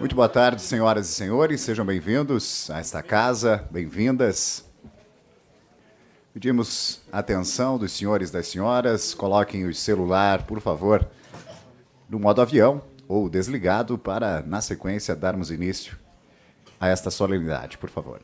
Muito boa tarde, senhoras e senhores. Sejam bem-vindos a esta casa, bem-vindas. Pedimos atenção dos senhores e das senhoras. Coloquem o celular, por favor, no modo avião ou desligado para, na sequência, darmos início a esta solenidade, por favor.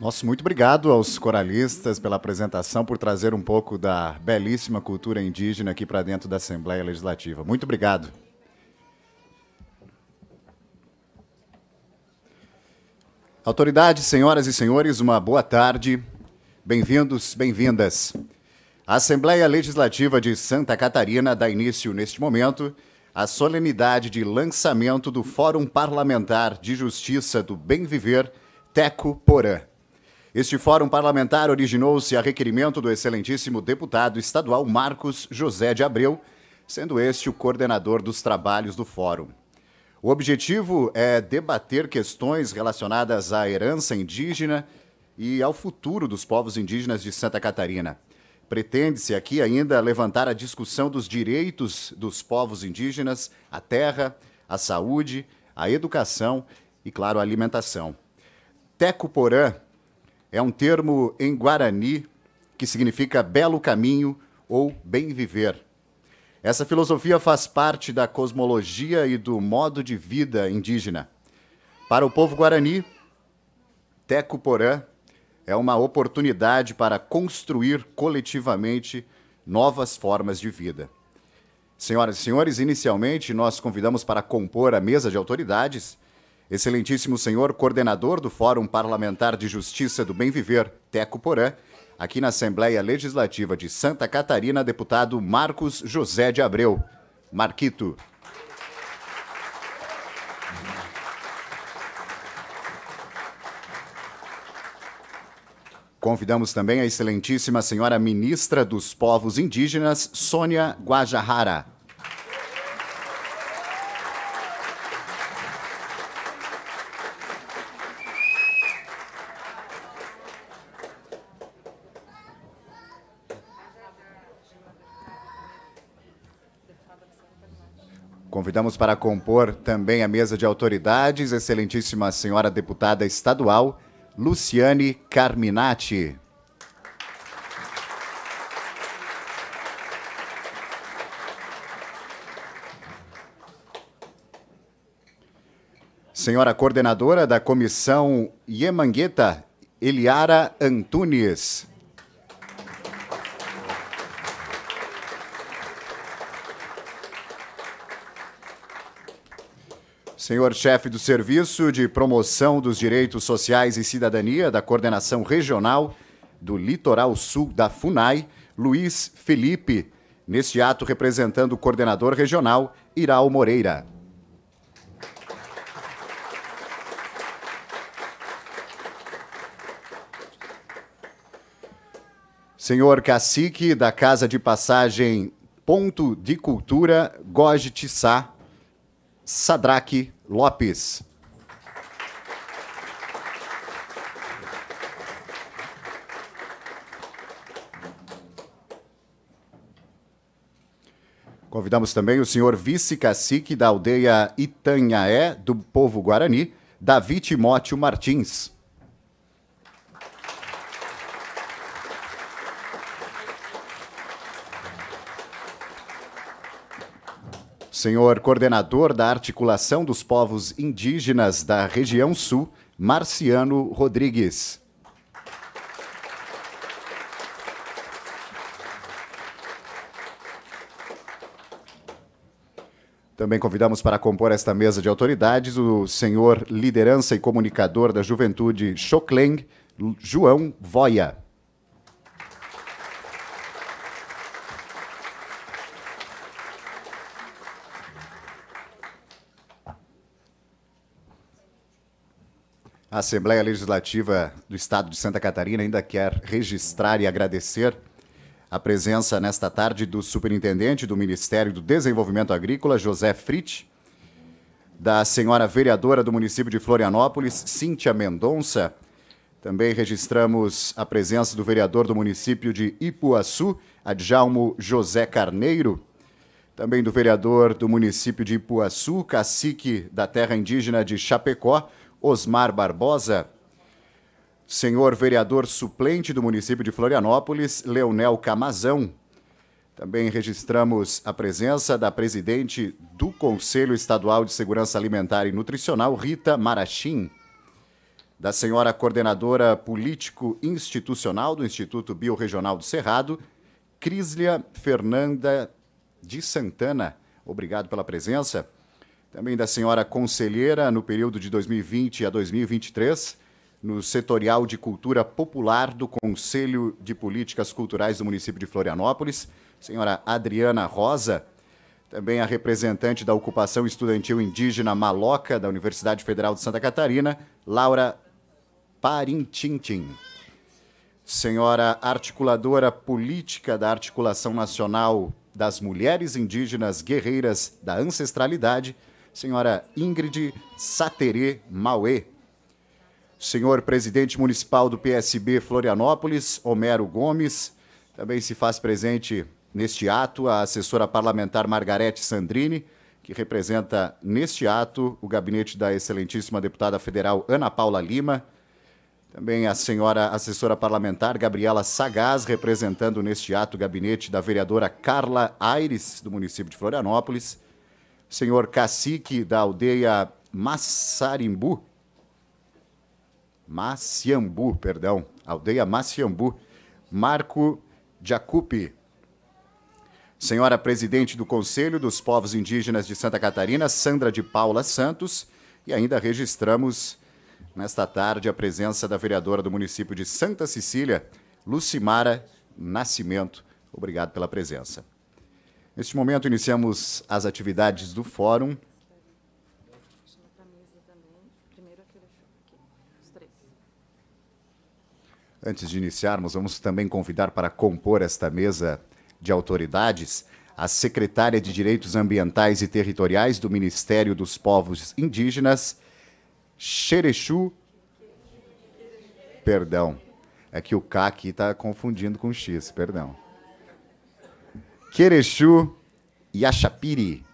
Nosso muito obrigado aos coralistas pela apresentação, por trazer um pouco da belíssima cultura indígena aqui para dentro da Assembleia Legislativa. Muito obrigado. Autoridades, senhoras e senhores, uma boa tarde. Bem-vindos, bem-vindas. A Assembleia Legislativa de Santa Catarina dá início, neste momento, à solenidade de lançamento do Fórum Parlamentar de Justiça do Bem Viver, Teco Porã. Este fórum parlamentar originou-se a requerimento do excelentíssimo deputado estadual Marcos José de Abreu, sendo este o coordenador dos trabalhos do fórum. O objetivo é debater questões relacionadas à herança indígena e ao futuro dos povos indígenas de Santa Catarina. Pretende-se aqui ainda levantar a discussão dos direitos dos povos indígenas à terra, à saúde, à educação e, claro, à alimentação. Teco Porã, é um termo em guarani que significa belo caminho ou bem viver. Essa filosofia faz parte da cosmologia e do modo de vida indígena. Para o povo guarani, Tecuporã é uma oportunidade para construir coletivamente novas formas de vida. Senhoras e senhores, inicialmente nós convidamos para compor a mesa de autoridades Excelentíssimo senhor coordenador do Fórum Parlamentar de Justiça do Bem Viver, Teco Porã, aqui na Assembleia Legislativa de Santa Catarina, deputado Marcos José de Abreu. Marquito. Convidamos também a excelentíssima senhora ministra dos Povos Indígenas, Sônia Guajajara. Convidamos para compor também a mesa de autoridades, excelentíssima senhora deputada estadual, Luciane Carminati. Senhora coordenadora da comissão Iemangueta, Eliara Antunes. Senhor chefe do Serviço de Promoção dos Direitos Sociais e Cidadania da Coordenação Regional do Litoral Sul da FUNAI, Luiz Felipe, neste ato representando o coordenador regional Iral Moreira. Senhor cacique da Casa de Passagem Ponto de Cultura, Goji Tissá, Sadraque Lopes. Convidamos também o senhor vice-cacique da aldeia Itanhaé, do povo Guarani, Davi Timóteo Martins. Senhor coordenador da Articulação dos Povos Indígenas da Região Sul, Marciano Rodrigues. Também convidamos para compor esta mesa de autoridades o senhor liderança e comunicador da juventude Choclen, João Voia. A Assembleia Legislativa do Estado de Santa Catarina ainda quer registrar e agradecer a presença nesta tarde do superintendente do Ministério do Desenvolvimento Agrícola, José Fritz, da senhora vereadora do município de Florianópolis, Cíntia Mendonça. Também registramos a presença do vereador do município de Ipuaçu, Adjalmo José Carneiro. Também do vereador do município de Ipuaçu, cacique da terra indígena de Chapecó, Osmar Barbosa. Senhor vereador suplente do município de Florianópolis, Leonel Camazão. Também registramos a presença da presidente do Conselho Estadual de Segurança Alimentar e Nutricional, Rita Marachim. Da senhora coordenadora político-institucional do Instituto Biorregional do Cerrado, Crislia Fernanda de Santana. Obrigado pela presença também da senhora conselheira no período de 2020 a 2023 no setorial de cultura popular do Conselho de Políticas Culturais do município de Florianópolis, senhora Adriana Rosa, também a representante da ocupação estudantil indígena maloca da Universidade Federal de Santa Catarina, Laura Parintintin. Senhora articuladora política da Articulação Nacional das Mulheres Indígenas Guerreiras da Ancestralidade, senhora Ingrid Saterê Mauê. Senhor presidente municipal do PSB Florianópolis, Homero Gomes, também se faz presente neste ato a assessora parlamentar Margarete Sandrini, que representa neste ato o gabinete da excelentíssima deputada federal Ana Paula Lima, também a senhora assessora parlamentar Gabriela Sagaz, representando neste ato o gabinete da vereadora Carla Aires, do município de Florianópolis senhor cacique da aldeia Massarimbu, Maciambu, perdão, aldeia Maciambu, Marco Jacupi. Senhora presidente do Conselho dos Povos Indígenas de Santa Catarina, Sandra de Paula Santos, e ainda registramos nesta tarde a presença da vereadora do município de Santa Cecília, Lucimara Nascimento. Obrigado pela presença. Neste momento, iniciamos as atividades do fórum. Antes de iniciarmos, vamos também convidar para compor esta mesa de autoridades a secretária de Direitos Ambientais e Territoriais do Ministério dos Povos Indígenas, Xerechu. Perdão, é que o K aqui está confundindo com X, perdão. Querechu e Achapiri.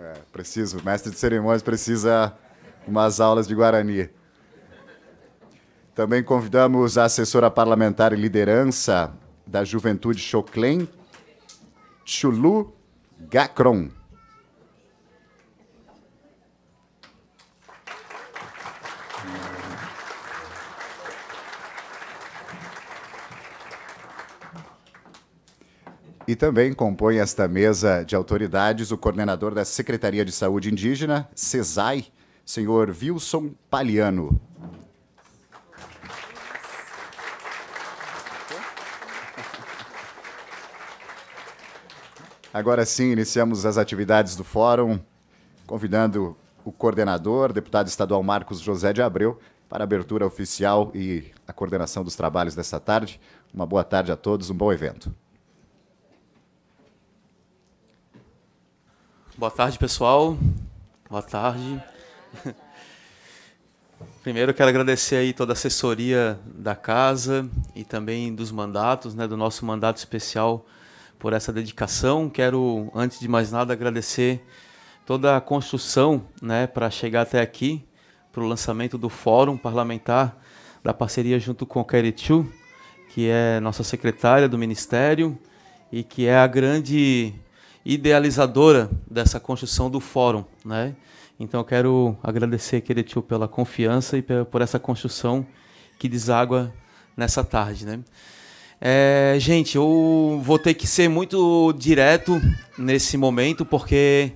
É, preciso, mestre de cerimônias precisa umas aulas de Guarani. Também convidamos a assessora parlamentar e liderança da Juventude Choclen, Chulu Gacron. E também compõe esta mesa de autoridades o coordenador da Secretaria de Saúde Indígena, CESAI, senhor Wilson Paliano. Agora sim, iniciamos as atividades do fórum, convidando o coordenador, deputado estadual Marcos José de Abreu, para a abertura oficial e a coordenação dos trabalhos desta tarde. Uma boa tarde a todos, um bom evento. Boa tarde, pessoal. Boa tarde. Primeiro, eu quero agradecer aí toda a assessoria da casa e também dos mandatos, né, do nosso mandato especial por essa dedicação. Quero, antes de mais nada, agradecer toda a construção, né, para chegar até aqui, para o lançamento do Fórum Parlamentar da parceria junto com o Keretiu, que é nossa secretária do Ministério e que é a grande idealizadora dessa construção do fórum, né? Então eu quero agradecer, querido tio, pela confiança e por essa construção que deságua nessa tarde, né? É, gente, eu vou ter que ser muito direto nesse momento, porque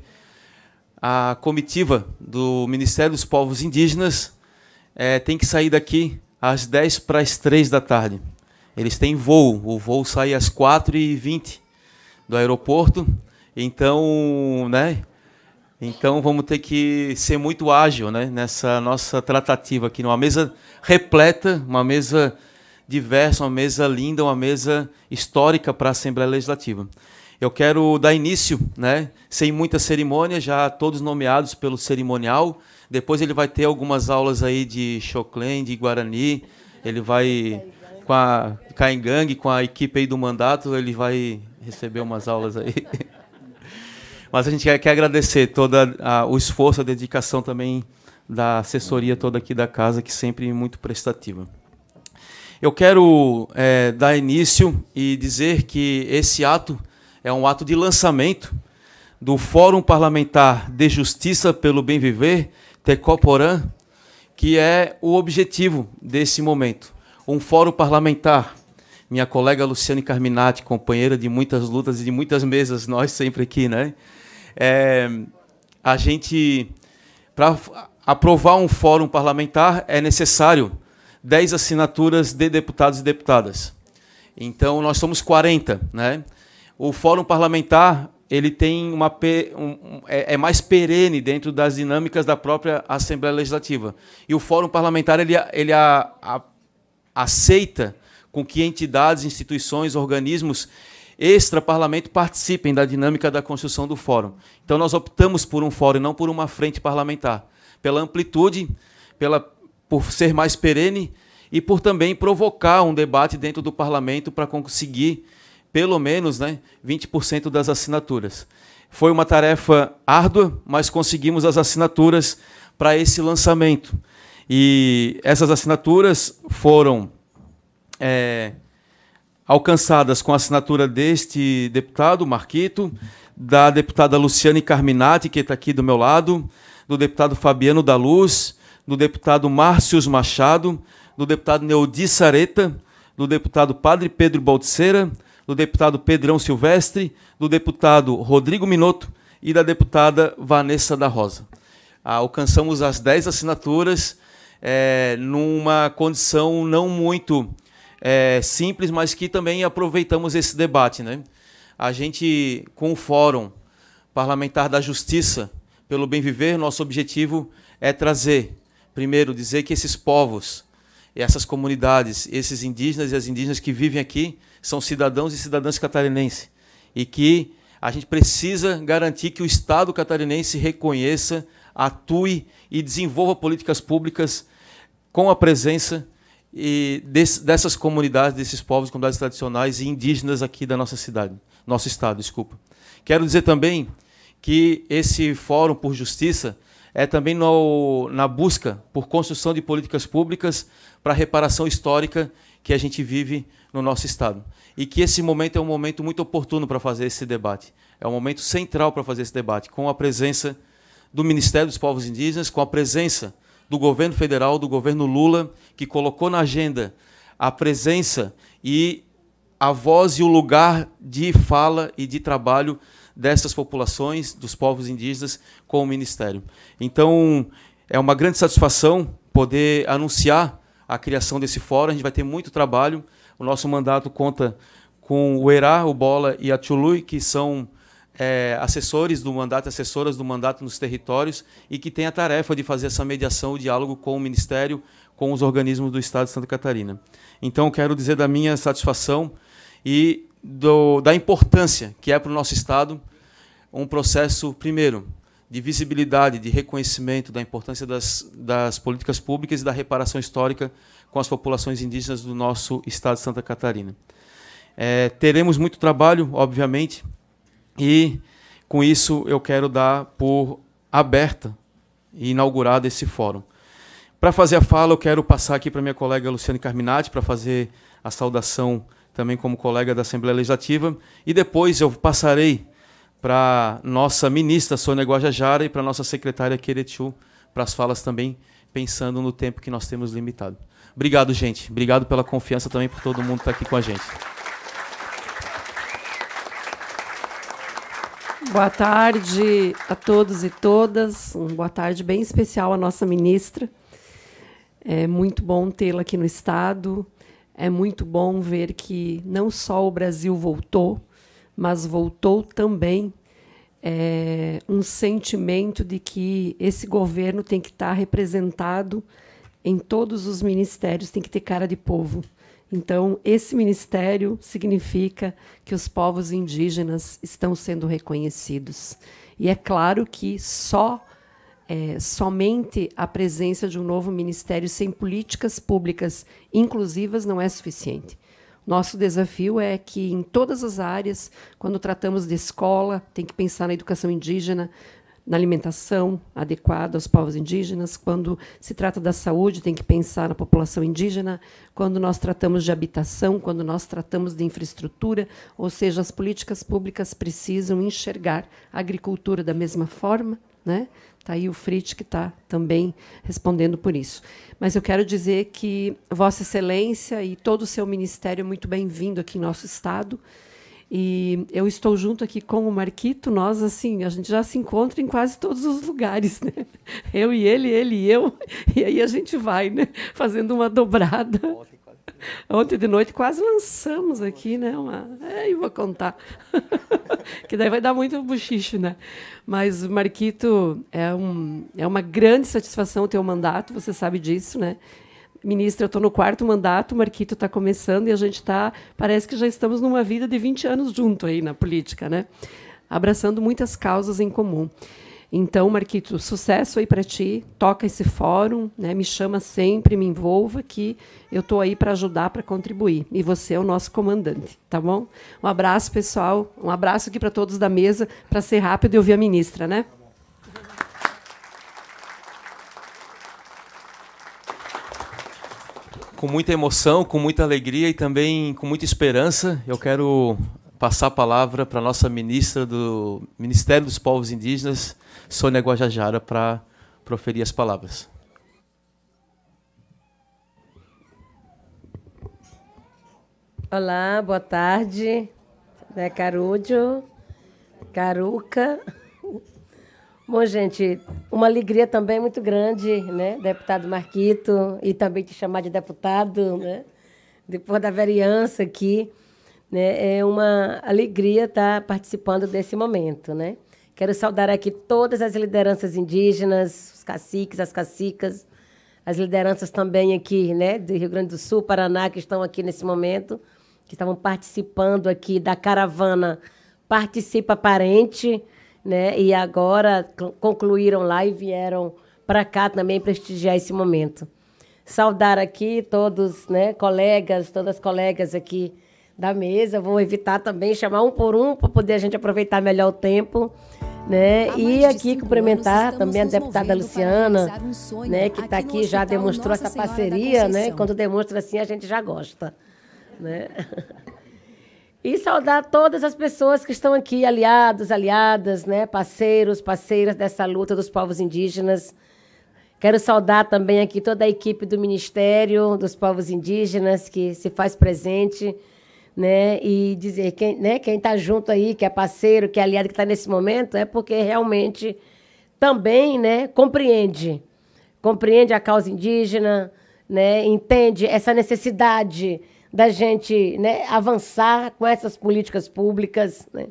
a comitiva do Ministério dos Povos Indígenas é, tem que sair daqui às 10 para as 3 da tarde. Eles têm voo, o voo sai às 4h20 do aeroporto. Então, né? Então vamos ter que ser muito ágil, né? Nessa nossa tratativa aqui, numa mesa repleta, uma mesa diversa, uma mesa linda, uma mesa histórica para a Assembleia Legislativa. Eu quero dar início, né? Sem muita cerimônia, já todos nomeados pelo cerimonial. Depois ele vai ter algumas aulas aí de Choclen, de Guarani. Ele vai com a Caingangue, com a equipe aí do mandato, ele vai receber umas aulas aí. Mas a gente quer, quer agradecer todo o esforço, a dedicação também da assessoria toda aqui da casa, que sempre é muito prestativa. Eu quero é, dar início e dizer que esse ato é um ato de lançamento do Fórum Parlamentar de Justiça pelo Bem Viver, Tecoporã, que é o objetivo desse momento. Um fórum parlamentar. Minha colega Luciane Carminati, companheira de muitas lutas e de muitas mesas, nós sempre aqui, né? É, a gente, para aprovar um fórum parlamentar, é necessário 10 assinaturas de deputados e deputadas. Então, nós somos 40. Né? O fórum parlamentar ele tem uma um, é, é, mais perene dentro das dinâmicas da própria Assembleia Legislativa. E o fórum parlamentar ele, ele a, a, aceita com que entidades, instituições, organismos extra-parlamento participem da dinâmica da construção do fórum. Então, nós optamos por um fórum e não por uma frente parlamentar, pela amplitude, pela, por ser mais perene e por também provocar um debate dentro do parlamento para conseguir, pelo menos, né, 20% das assinaturas. Foi uma tarefa árdua, mas conseguimos as assinaturas para esse lançamento. E essas assinaturas foram. É, alcançadas com a assinatura deste deputado, Marquito, da deputada Luciane Carminati, que está aqui do meu lado, do deputado Fabiano da Luz, do deputado Márcios Machado, do deputado Neudi Sareta, do deputado Padre Pedro Baldiceira, do deputado Pedrão Silvestre, do deputado Rodrigo Minotto e da deputada Vanessa da Rosa. Ah, alcançamos as 10 assinaturas é, numa condição não muito é, simples, mas que também aproveitamos esse debate. Né? A gente, com o Fórum Parlamentar da Justiça pelo Bem Viver, nosso objetivo é trazer, primeiro, dizer que esses povos, essas comunidades, esses indígenas e as indígenas que vivem aqui são cidadãos e cidadãs catarinenses e que a gente precisa garantir que o Estado catarinense reconheça, atue e desenvolva políticas públicas com a presença e dessas comunidades, desses povos, comunidades tradicionais e indígenas aqui da nossa cidade, nosso estado, desculpa. Quero dizer também que esse Fórum por Justiça é também no, na busca por construção de políticas públicas para a reparação histórica que a gente vive no nosso estado. E que esse momento é um momento muito oportuno para fazer esse debate. É um momento central para fazer esse debate, com a presença do Ministério dos Povos Indígenas, com a presença do governo federal, do governo Lula, que colocou na agenda a presença e a voz e o lugar de fala e de trabalho dessas populações, dos povos indígenas, com o Ministério. Então, é uma grande satisfação poder anunciar a criação desse fórum. A gente vai ter muito trabalho. O nosso mandato conta com o Herá, o Bola e a Tchului, que são é, assessores do mandato, assessoras do mandato nos territórios e que tem a tarefa de fazer essa mediação, o diálogo com o Ministério, com os organismos do Estado de Santa Catarina. Então, quero dizer da minha satisfação e do, da importância que é para o nosso Estado um processo, primeiro, de visibilidade, de reconhecimento da importância das, das políticas públicas e da reparação histórica com as populações indígenas do nosso Estado de Santa Catarina. É, teremos muito trabalho, obviamente, e com isso eu quero dar por aberta e inaugurado esse fórum. Para fazer a fala, eu quero passar aqui para minha colega Luciane Carminati para fazer a saudação também como colega da Assembleia Legislativa e depois eu passarei para nossa ministra Sônia Guajajara e para nossa secretária Queretiu para as falas também, pensando no tempo que nós temos limitado. Obrigado, gente. Obrigado pela confiança também por todo mundo estar tá aqui com a gente. Boa tarde a todos e todas. Uma boa tarde bem especial à nossa ministra. É muito bom tê-la aqui no Estado. É muito bom ver que não só o Brasil voltou, mas voltou também é, um sentimento de que esse governo tem que estar tá representado em todos os ministérios, tem que ter cara de povo. Então, esse ministério significa que os povos indígenas estão sendo reconhecidos. E é claro que só é, somente a presença de um novo ministério sem políticas públicas inclusivas não é suficiente. Nosso desafio é que, em todas as áreas, quando tratamos de escola, tem que pensar na educação indígena, na alimentação adequada aos povos indígenas, quando se trata da saúde, tem que pensar na população indígena, quando nós tratamos de habitação, quando nós tratamos de infraestrutura, ou seja, as políticas públicas precisam enxergar a agricultura da mesma forma, né? Está aí o Fritz que está também respondendo por isso. Mas eu quero dizer que Vossa Excelência e todo o seu ministério é muito bem-vindo aqui em nosso estado. E eu estou junto aqui com o Marquito, nós assim, a gente já se encontra em quase todos os lugares, né? Eu e ele, ele e eu, e aí a gente vai, né, fazendo uma dobrada. Ontem de noite quase lançamos aqui, né? Uma... É, eu vou contar. que daí vai dar muito buchicho, né? Mas, Marquito, é, um, é uma grande satisfação o teu mandato, você sabe disso, né? ministra, eu estou no quarto mandato, o Marquito está começando e a gente está, parece que já estamos numa vida de 20 anos junto aí na política, né? Abraçando muitas causas em comum. Então, Marquito, sucesso aí para ti. Toca esse fórum, né? Me chama sempre, me envolva que eu estou aí para ajudar, para contribuir. E você é o nosso comandante, tá bom? Um abraço, pessoal. Um abraço aqui para todos da mesa, para ser rápido e ouvir a ministra, né? com muita emoção, com muita alegria e também com muita esperança. Eu quero passar a palavra para a nossa ministra do Ministério dos Povos Indígenas, Sônia Guajajara, para proferir as palavras. Olá, boa tarde, né, Carúdio, Caruca. Bom, gente, uma alegria também muito grande, né, deputado Marquito, e também te chamar de deputado, né, depois da vereança aqui, né, é uma alegria estar tá participando desse momento, né. Quero saudar aqui todas as lideranças indígenas, os caciques, as cacicas, as lideranças também aqui, né, do Rio Grande do Sul, Paraná, que estão aqui nesse momento, que estavam participando aqui da caravana Participa Parente, né? E agora concluíram lá e vieram para cá também prestigiar esse momento. Saudar aqui todos, né, colegas, todas as colegas aqui da mesa. Vou evitar também chamar um por um para poder a gente aproveitar melhor o tempo. Né? E aqui cumprimentar também a deputada Luciana, um né, que está aqui já demonstrou essa parceria, né? Quando demonstra assim, a gente já gosta, né? E saudar todas as pessoas que estão aqui, aliados, aliadas, né, parceiros, parceiras dessa luta dos povos indígenas. Quero saudar também aqui toda a equipe do Ministério dos Povos Indígenas que se faz presente, né, e dizer quem, né, quem está junto aí, que é parceiro, que é aliado, que está nesse momento, é porque realmente também, né, compreende, compreende a causa indígena, né, entende essa necessidade da gente né, avançar com essas políticas públicas. Né?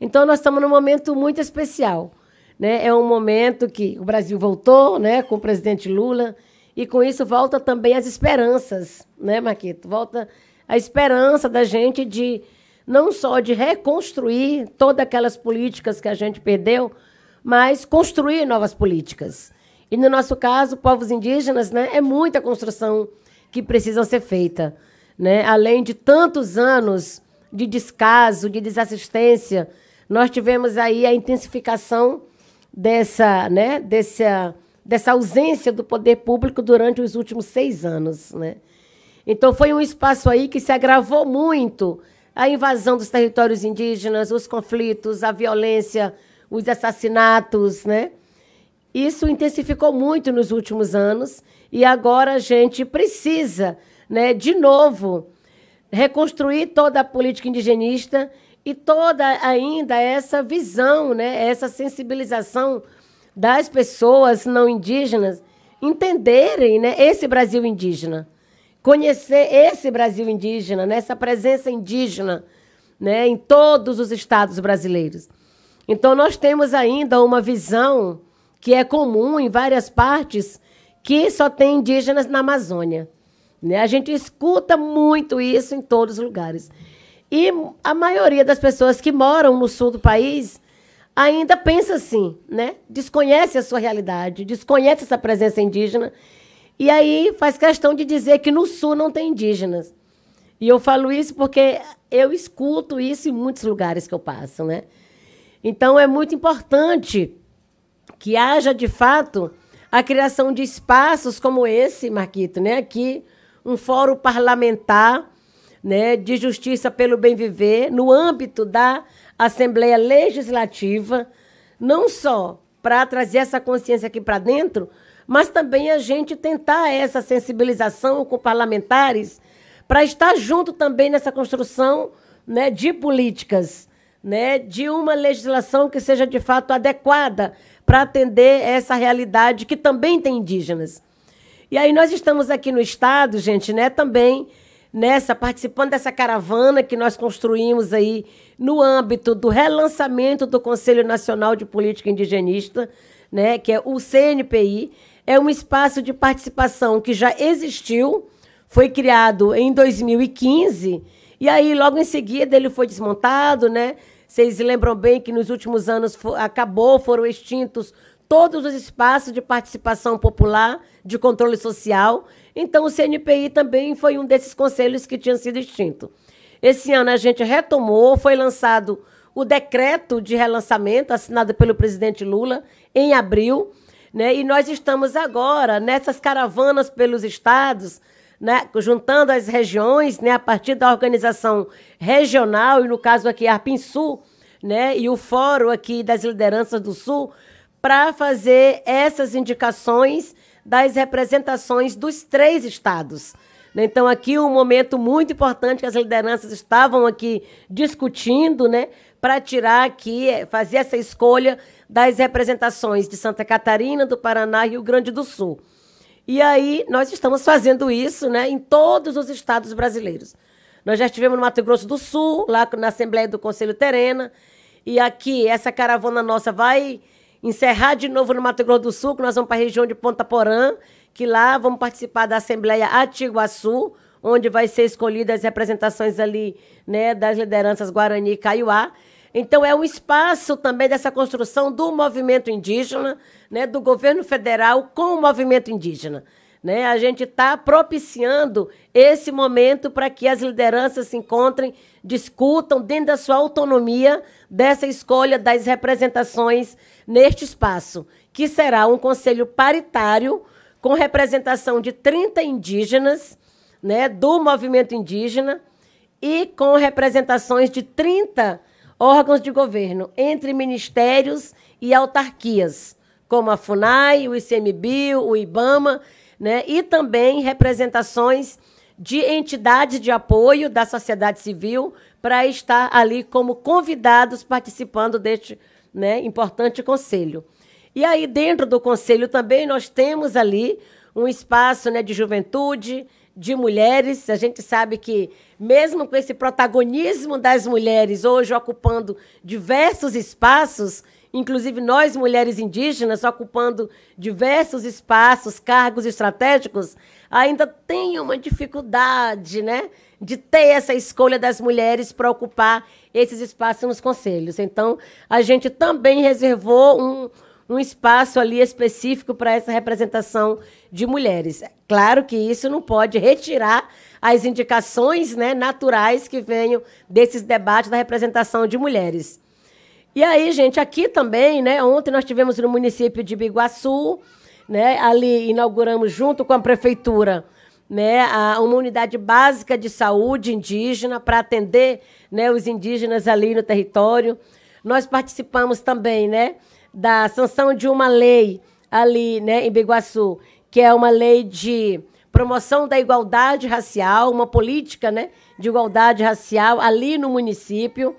Então, nós estamos num momento muito especial. Né? É um momento que o Brasil voltou né, com o presidente Lula, e com isso volta também as esperanças, né, Marquito? Volta a esperança da gente de não só de reconstruir todas aquelas políticas que a gente perdeu, mas construir novas políticas. E no nosso caso, povos indígenas, né, é muita construção que precisa ser feita. Né? Além de tantos anos de descaso, de desassistência, nós tivemos aí a intensificação dessa, né, dessa, dessa ausência do poder público durante os últimos seis anos. Né? Então, foi um espaço aí que se agravou muito a invasão dos territórios indígenas, os conflitos, a violência, os assassinatos, né? Isso intensificou muito nos últimos anos e agora a gente precisa né, de novo, reconstruir toda a política indigenista e toda ainda essa visão, né, essa sensibilização das pessoas não indígenas entenderem né, esse Brasil indígena, conhecer esse Brasil indígena, né, essa presença indígena né, em todos os estados brasileiros. Então, nós temos ainda uma visão que é comum em várias partes que só tem indígenas na Amazônia. Né? A gente escuta muito isso em todos os lugares. E a maioria das pessoas que moram no sul do país ainda pensa assim, né? Desconhece a sua realidade, desconhece essa presença indígena. E aí faz questão de dizer que no sul não tem indígenas. E eu falo isso porque eu escuto isso em muitos lugares que eu passo, né? Então é muito importante que haja de fato a criação de espaços como esse, Marquito, né? Aqui um fórum parlamentar né, de justiça pelo bem viver no âmbito da Assembleia Legislativa, não só para trazer essa consciência aqui para dentro, mas também a gente tentar essa sensibilização com parlamentares para estar junto também nessa construção né, de políticas, né, de uma legislação que seja de fato adequada para atender essa realidade que também tem indígenas. E aí nós estamos aqui no estado, gente, né, também nessa participando dessa caravana que nós construímos aí no âmbito do relançamento do Conselho Nacional de Política Indigenista, né, que é o CNPI, é um espaço de participação que já existiu, foi criado em 2015 e aí logo em seguida ele foi desmontado, né? Vocês lembram bem que nos últimos anos acabou, foram extintos todos os espaços de participação popular, de controle social. Então, o CNPI também foi um desses conselhos que tinha sido extinto. Esse ano a gente retomou, foi lançado o decreto de relançamento assinado pelo presidente Lula em abril, né? E nós estamos agora nessas caravanas pelos estados, né? juntando as regiões, né, a partir da organização regional e no caso aqui a Arpinsul, né, e o fórum aqui das lideranças do Sul para fazer essas indicações das representações dos três estados. Então, aqui um momento muito importante que as lideranças estavam aqui discutindo, né, para tirar aqui, é, fazer essa escolha das representações de Santa Catarina, do Paraná e Rio Grande do Sul. E aí nós estamos fazendo isso né, em todos os estados brasileiros. Nós já estivemos no Mato Grosso do Sul, lá na Assembleia do Conselho Terena, e aqui essa caravana nossa vai encerrar de novo no Mato Grosso do Sul, que nós vamos para a região de Ponta Porã, que lá vamos participar da Assembleia Atiguaçu, onde vai ser escolhidas as representações ali, né, das lideranças Guarani e Caiuá. Então é um espaço também dessa construção do movimento indígena, né, do governo federal com o movimento indígena. Né? A gente está propiciando esse momento para que as lideranças se encontrem, discutam dentro da sua autonomia dessa escolha das representações neste espaço, que será um conselho paritário com representação de 30 indígenas, né, do movimento indígena e com representações de 30 órgãos de governo, entre ministérios e autarquias, como a FUNAI, o ICMBio, o IBAMA, né, e também representações de entidades de apoio da sociedade civil para estar ali como convidados participando deste né? Importante conselho. E aí, dentro do conselho também, nós temos ali um espaço né, de juventude, de mulheres. A gente sabe que, mesmo com esse protagonismo das mulheres, hoje ocupando diversos espaços, inclusive nós, mulheres indígenas, ocupando diversos espaços, cargos estratégicos, ainda tem uma dificuldade, né? de ter essa escolha das mulheres para ocupar esses espaços nos conselhos. Então, a gente também reservou um, um espaço ali específico para essa representação de mulheres. É claro que isso não pode retirar as indicações né, naturais que venham desses debates da representação de mulheres. E aí, gente, aqui também, né, ontem nós tivemos no município de Biguaçu, né, ali inauguramos junto com a prefeitura né, a, uma unidade básica de saúde indígena para atender né, os indígenas ali no território. Nós participamos também né, da sanção de uma lei ali né, em Biguaçu, que é uma lei de promoção da igualdade racial, uma política né, de igualdade racial ali no município.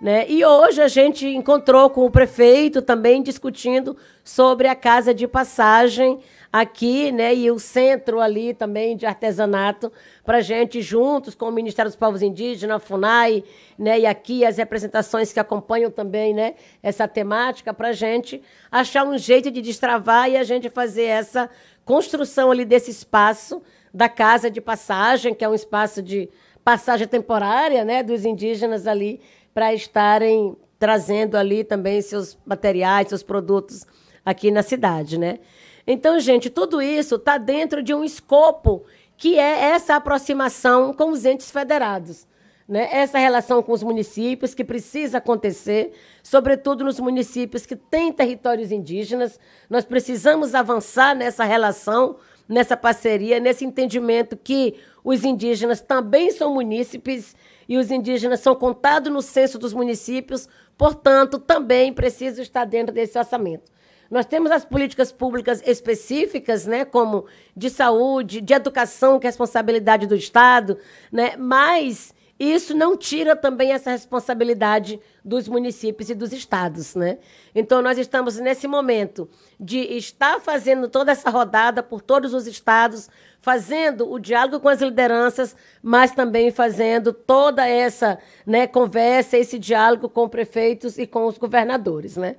Né? E hoje a gente encontrou com o prefeito também discutindo sobre a casa de passagem aqui, né, e o centro ali também de artesanato, para gente juntos com o Ministério dos Povos Indígenas, a FUNAI, né, e aqui as representações que acompanham também, né, essa temática, para gente achar um jeito de destravar e a gente fazer essa construção ali desse espaço da casa de passagem, que é um espaço de passagem temporária, né, dos indígenas ali para estarem trazendo ali também seus materiais, seus produtos aqui na cidade, né? Então, gente, tudo isso está dentro de um escopo que é essa aproximação com os entes federados. Né? Essa relação com os municípios que precisa acontecer, sobretudo nos municípios que têm territórios indígenas. Nós precisamos avançar nessa relação, nessa parceria, nesse entendimento que os indígenas também são munícipes e os indígenas são contados no censo dos municípios, portanto, também precisam estar dentro desse orçamento. Nós temos as políticas públicas específicas, né, como de saúde, de educação, que é responsabilidade do Estado, né, mas isso não tira também essa responsabilidade dos municípios e dos estados, né? Então nós estamos nesse momento de estar fazendo toda essa rodada por todos os estados, fazendo o diálogo com as lideranças, mas também fazendo toda essa, né, conversa, esse diálogo com prefeitos e com os governadores, né?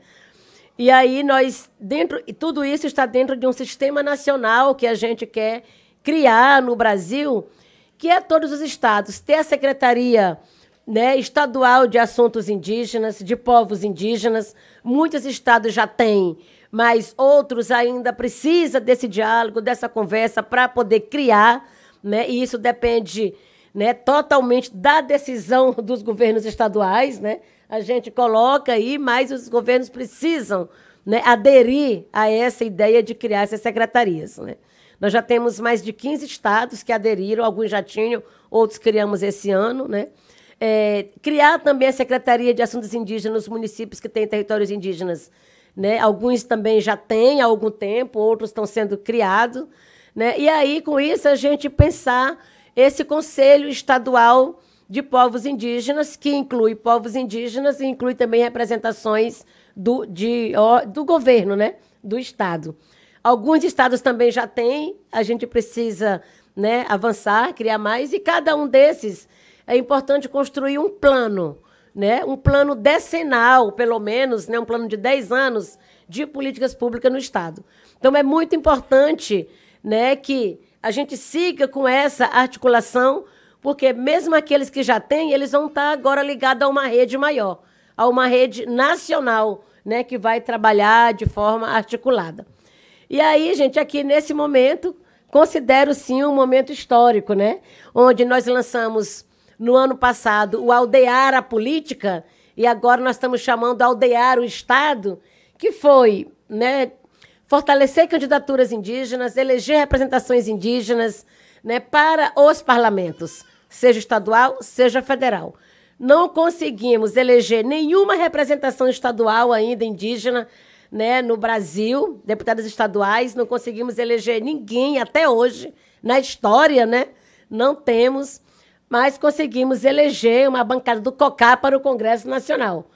E aí nós dentro e tudo isso está dentro de um sistema nacional que a gente quer criar no Brasil, que é todos os estados ter a secretaria né, estadual de assuntos indígenas, de povos indígenas. Muitos estados já têm, mas outros ainda precisa desse diálogo, dessa conversa para poder criar, né? E isso depende, né, totalmente da decisão dos governos estaduais, né? a gente coloca aí, mas os governos precisam né, aderir a essa ideia de criar essas secretarias. Né? Nós já temos mais de 15 estados que aderiram, alguns já tinham, outros criamos esse ano. Né? É, criar também a Secretaria de Assuntos Indígenas nos municípios que têm territórios indígenas. Né? Alguns também já têm há algum tempo, outros estão sendo criados. Né? E aí, com isso, a gente pensar esse Conselho Estadual de povos indígenas, que inclui povos indígenas e inclui também representações do, de, do governo, né? do Estado. Alguns estados também já têm, a gente precisa né, avançar, criar mais, e cada um desses é importante construir um plano, né? um plano decenal, pelo menos, né? um plano de 10 anos de políticas públicas no Estado. Então, é muito importante né, que a gente siga com essa articulação porque mesmo aqueles que já têm, eles vão estar tá agora ligados a uma rede maior, a uma rede nacional, né, que vai trabalhar de forma articulada. E aí, gente, aqui nesse momento, considero sim um momento histórico, né? Onde nós lançamos no ano passado o Aldear a Política, e agora nós estamos chamando Aldear o Estado, que foi, né, fortalecer candidaturas indígenas, eleger representações indígenas, né, para os parlamentos seja estadual, seja federal. Não conseguimos eleger nenhuma representação estadual ainda indígena né, no Brasil, deputadas estaduais, não conseguimos eleger ninguém até hoje, na história, né? Não temos, mas conseguimos eleger uma bancada do COCA para o Congresso Nacional.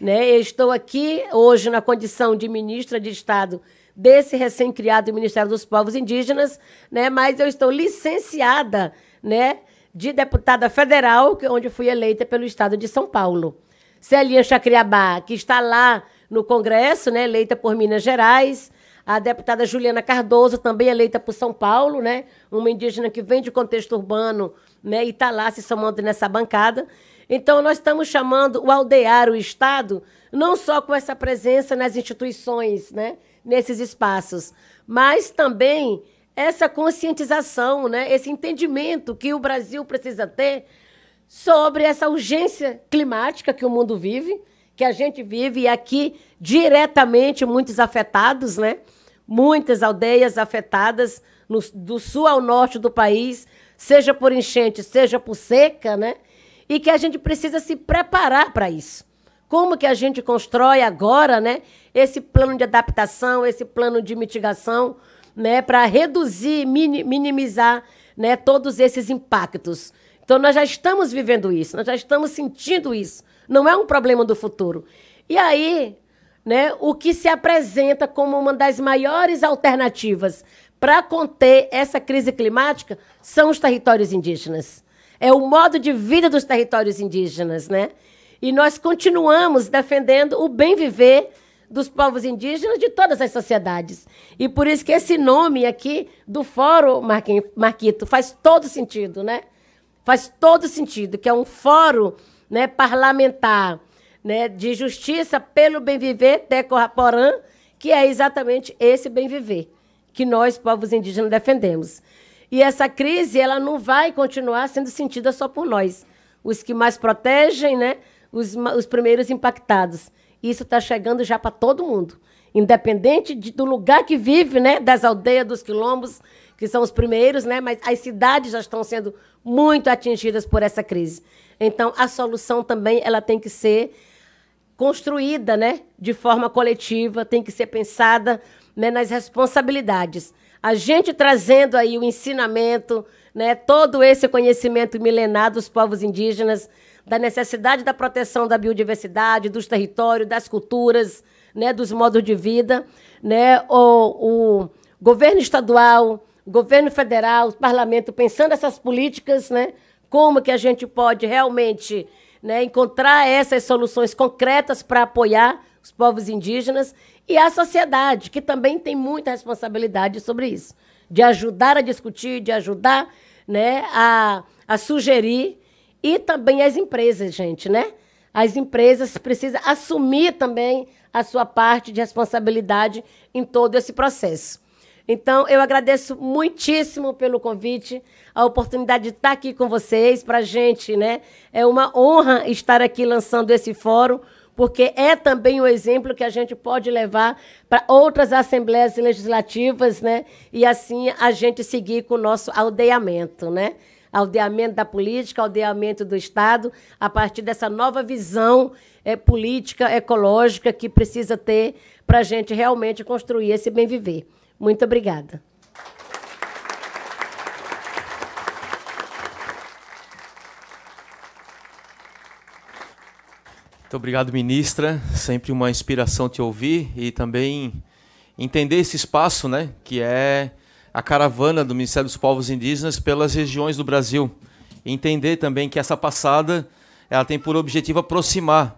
Né? Eu estou aqui hoje na condição de ministra de Estado desse recém-criado Ministério dos Povos Indígenas, né? mas eu estou licenciada né? de deputada federal, é onde fui eleita pelo estado de São Paulo. Celinha Chacriabá, que está lá no Congresso, né, eleita por Minas Gerais. A deputada Juliana Cardoso, também eleita por São Paulo, né, uma indígena que vem de contexto urbano né, e está lá se somando nessa bancada. Então, nós estamos chamando o aldear, o Estado, não só com essa presença nas instituições, né, nesses espaços, mas também essa conscientização, né, esse entendimento que o Brasil precisa ter sobre essa urgência climática que o mundo vive, que a gente vive e aqui diretamente muitos afetados, né? Muitas aldeias afetadas no, do sul ao norte do país, seja por enchente, seja por seca, né? E que a gente precisa se preparar para isso. Como que a gente constrói agora, né? Esse plano de adaptação, esse plano de mitigação né, para reduzir, minimizar né, todos esses impactos. Então, nós já estamos vivendo isso, nós já estamos sentindo isso. Não é um problema do futuro. E aí, né, o que se apresenta como uma das maiores alternativas para conter essa crise climática são os territórios indígenas. É o modo de vida dos territórios indígenas, né? E nós continuamos defendendo o bem viver dos povos indígenas de todas as sociedades. E por isso que esse nome aqui do fórum, Marquinho, Marquito, faz todo sentido, né? Faz todo sentido, que é um fórum né, parlamentar né, de justiça pelo bem viver Tecorraporã, que é exatamente esse bem viver que nós, povos indígenas, defendemos. E essa crise ela não vai continuar sendo sentida só por nós, os que mais protegem, né, os, os primeiros impactados. Isso está chegando já para todo mundo. Independente de, do lugar que vive, né? Das aldeias, dos quilombos, que são os primeiros, né? Mas as cidades já estão sendo muito atingidas por essa crise. Então, a solução também ela tem que ser construída, né? De forma coletiva, tem que ser pensada né, nas responsabilidades. A gente trazendo aí o ensinamento, né? Todo esse conhecimento milenar dos povos indígenas da necessidade da proteção da biodiversidade, dos territórios, das culturas, né, dos modos de vida, né, o, o governo estadual, governo federal, o parlamento pensando essas políticas, né, como que a gente pode realmente né, encontrar essas soluções concretas para apoiar os povos indígenas e a sociedade, que também tem muita responsabilidade sobre isso, de ajudar a discutir, de ajudar né, a, a sugerir e também as empresas, gente, né? As empresas precisam assumir também a sua parte de responsabilidade em todo esse processo. Então, eu agradeço muitíssimo pelo convite, a oportunidade de estar aqui com vocês. Para a gente, né? É uma honra estar aqui lançando esse fórum, porque é também um exemplo que a gente pode levar para outras assembleias legislativas, né? E assim a gente seguir com o nosso aldeamento, né? aldeamento da política, aldeamento do Estado, a partir dessa nova visão é, política, ecológica que precisa ter para a gente realmente construir esse bem viver. Muito obrigada. Muito obrigado, ministra. Sempre uma inspiração te ouvir e também entender esse espaço, né, que é a caravana do Ministério dos Povos Indígenas pelas regiões do Brasil. Entender também que essa passada ela tem por objetivo aproximar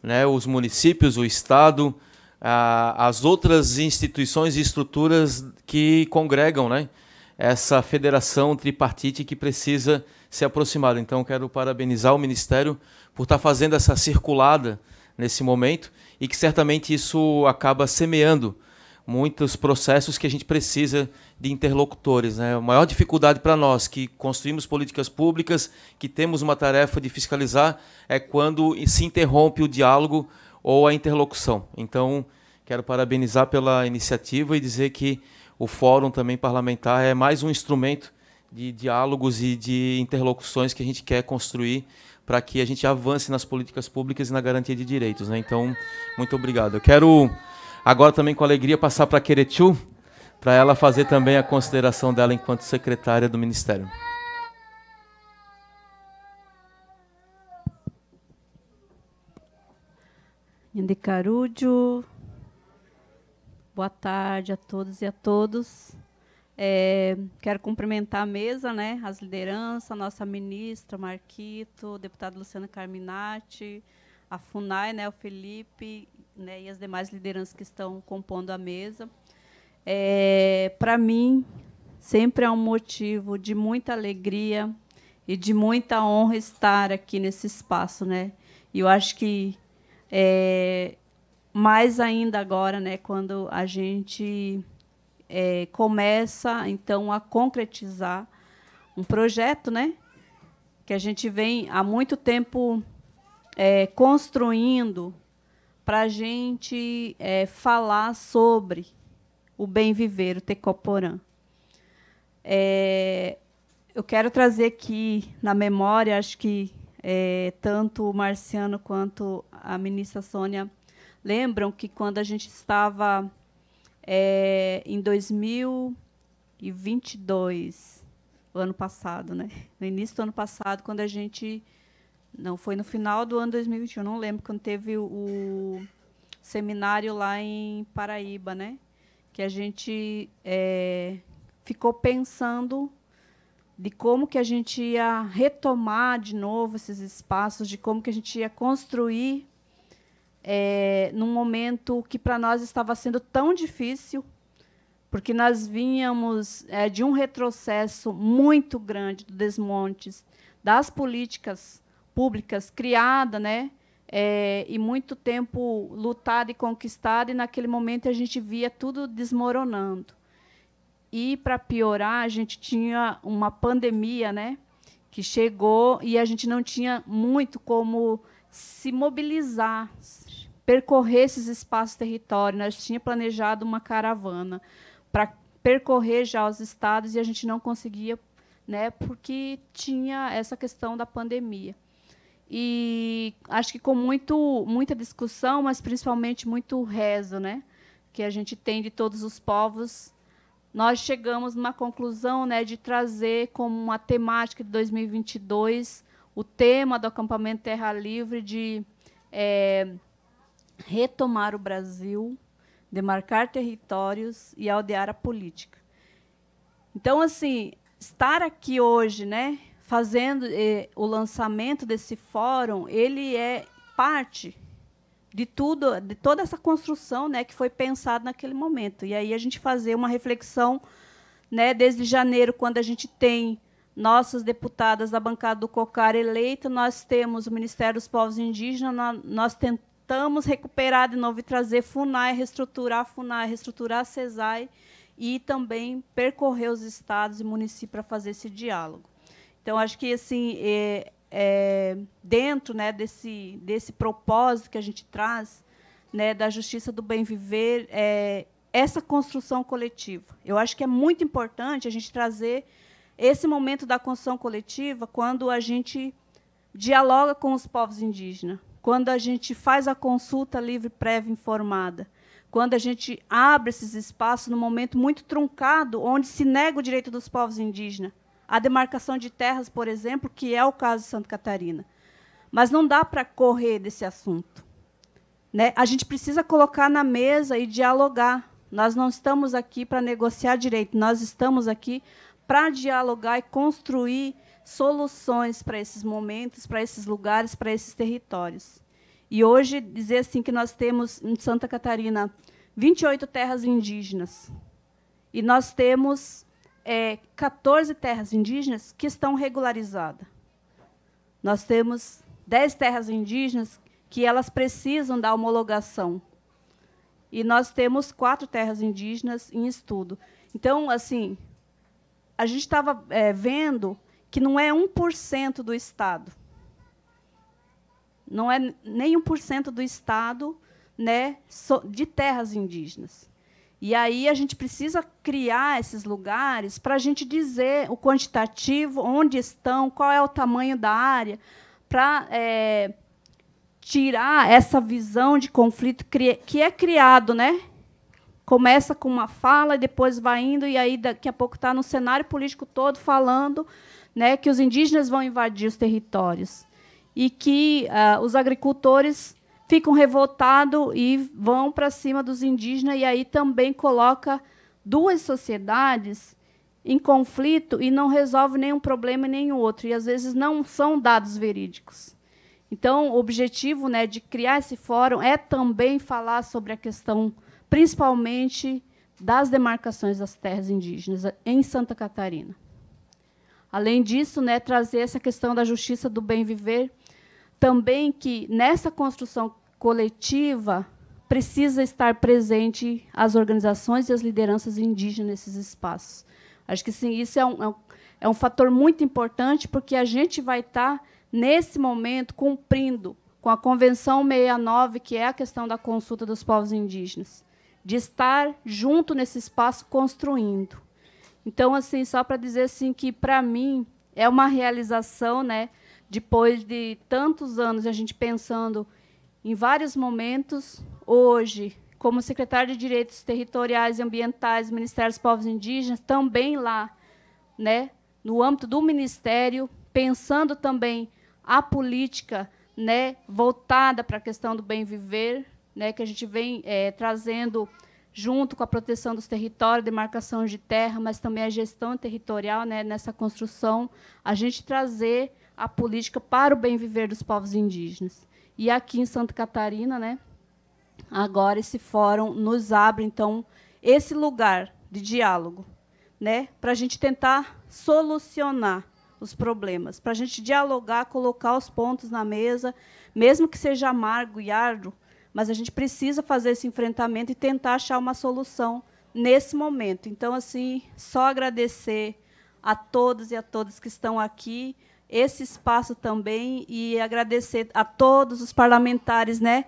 né, os municípios, o Estado, a, as outras instituições e estruturas que congregam né, essa federação tripartite que precisa ser aproximada. Então, quero parabenizar o Ministério por estar fazendo essa circulada nesse momento e que certamente isso acaba semeando muitos processos que a gente precisa de interlocutores. Né? A maior dificuldade para nós que construímos políticas públicas, que temos uma tarefa de fiscalizar, é quando se interrompe o diálogo ou a interlocução. Então, quero parabenizar pela iniciativa e dizer que o Fórum também parlamentar é mais um instrumento de diálogos e de interlocuções que a gente quer construir para que a gente avance nas políticas públicas e na garantia de direitos. Né? Então, muito obrigado. Eu quero Agora também com alegria passar para a Queretiu, para ela fazer também a consideração dela enquanto secretária do Ministério. Indicarúdio, boa tarde a todos e a todos. É, quero cumprimentar a mesa, né, as lideranças, a nossa ministra Marquito, deputado Luciano Carminati, a FUNAI, né, o Felipe né, e as demais lideranças que estão compondo a mesa. É, Para mim, sempre é um motivo de muita alegria e de muita honra estar aqui nesse espaço, né? E eu acho que é, mais ainda agora, né, quando a gente é, começa então a concretizar um projeto, né, que a gente vem há muito tempo é, construindo para a gente é, falar sobre o bem viver, o Tecoporã. É, eu quero trazer aqui na memória, acho que é, tanto o Marciano quanto a ministra Sônia lembram que quando a gente estava é, em 2022, o ano passado, né? no início do ano passado, quando a gente não, foi no final do ano 2021, não lembro, quando teve o seminário lá em Paraíba, né? Que a gente é, ficou pensando de como que a gente ia retomar de novo esses espaços, de como que a gente ia construir é, num momento que para nós estava sendo tão difícil, porque nós vínhamos é, de um retrocesso muito grande do desmonte das políticas públicas criada, né? É, e muito tempo lutada e conquistada, e naquele momento a gente via tudo desmoronando. E, para piorar, a gente tinha uma pandemia né, que chegou e a gente não tinha muito como se mobilizar, percorrer esses espaços territórios. Nós tinha planejado uma caravana para percorrer já os estados e a gente não conseguia, né, porque tinha essa questão da pandemia e acho que com muito, muita discussão, mas principalmente muito rezo, né? Que a gente tem de todos os povos. Nós chegamos numa conclusão né, de trazer como uma temática de 2022 o tema do acampamento Terra Livre de é, retomar o Brasil, demarcar territórios e aldear a política. Então, assim, estar aqui hoje, né, fazendo eh, o lançamento desse fórum, ele é parte de tudo, de toda essa construção, né, que foi pensada naquele momento. E aí a gente fazer uma reflexão, né, desde janeiro, quando a gente tem nossas deputadas da bancada do COCAR eleita, nós temos o Ministério dos Povos Indígenas, nós tentamos recuperar de novo e trazer FUNAI, reestruturar a FUNAI, reestruturar a CESAI e também percorrer os estados e municípios para fazer esse diálogo. Então, acho que assim, é, é, dentro né, desse, desse propósito que a gente traz né, da justiça do bem viver, é, essa construção coletiva. Eu acho que é muito importante a gente trazer esse momento da construção coletiva quando a gente dialoga com os povos indígenas, quando a gente faz a consulta livre, prévia informada, quando a gente abre esses espaços num momento muito truncado, onde se nega o direito dos povos indígenas a demarcação de terras, por exemplo, que é o caso de Santa Catarina. Mas não dá para correr desse assunto. Né? A gente precisa colocar na mesa e dialogar. Nós não estamos aqui para negociar direito, nós estamos aqui para dialogar e construir soluções para esses momentos, para esses lugares, para esses territórios. E hoje dizer assim que nós temos em Santa Catarina 28 terras indígenas e nós temos é, 14 terras indígenas que estão regularizadas. Nós temos 10 terras indígenas que elas precisam da homologação. E nós temos quatro terras indígenas em estudo. Então, assim, a gente estava é, vendo que não é 1% do Estado. Não é nem 1% do Estado né, de terras indígenas. E aí a gente precisa criar esses lugares para a gente dizer o quantitativo, onde estão, qual é o tamanho da área, para é, tirar essa visão de conflito é, que é criado, né? Começa com uma fala e depois vai indo e aí daqui a pouco está no cenário político todo falando, né, que os indígenas vão invadir os territórios e que uh, os agricultores ficam revoltados e vão para cima dos indígenas, e aí também coloca duas sociedades em conflito e não resolve nenhum problema nem outro, e às vezes não são dados verídicos. Então, o objetivo né, de criar esse fórum é também falar sobre a questão, principalmente, das demarcações das terras indígenas em Santa Catarina. Além disso, né, trazer essa questão da justiça do bem viver também que nessa construção coletiva precisa estar presente as organizações e as lideranças indígenas nesses espaços. Acho que sim, isso é um, é um, é um fator muito importante, porque a gente vai estar, nesse momento, cumprindo com a Convenção 69, que é a questão da consulta dos povos indígenas, de estar junto nesse espaço construindo. Então, assim, só para dizer assim que para mim é uma realização, né? depois de tantos anos a gente pensando em vários momentos, hoje, como secretário de Direitos Territoriais e Ambientais do Ministério dos Povos Indígenas, também lá, né, no âmbito do Ministério, pensando também a política né, voltada para a questão do bem viver, né, que a gente vem é, trazendo junto com a proteção dos territórios, demarcação de terra, mas também a gestão territorial né, nessa construção, a gente trazer a política para o bem viver dos povos indígenas. E aqui em Santa Catarina, né, agora esse fórum nos abre então esse lugar de diálogo, né, para a gente tentar solucionar os problemas, para a gente dialogar, colocar os pontos na mesa, mesmo que seja amargo e árduo, mas a gente precisa fazer esse enfrentamento e tentar achar uma solução nesse momento. Então, assim, só agradecer a todos e a todas que estão aqui, esse espaço também e agradecer a todos os parlamentares né,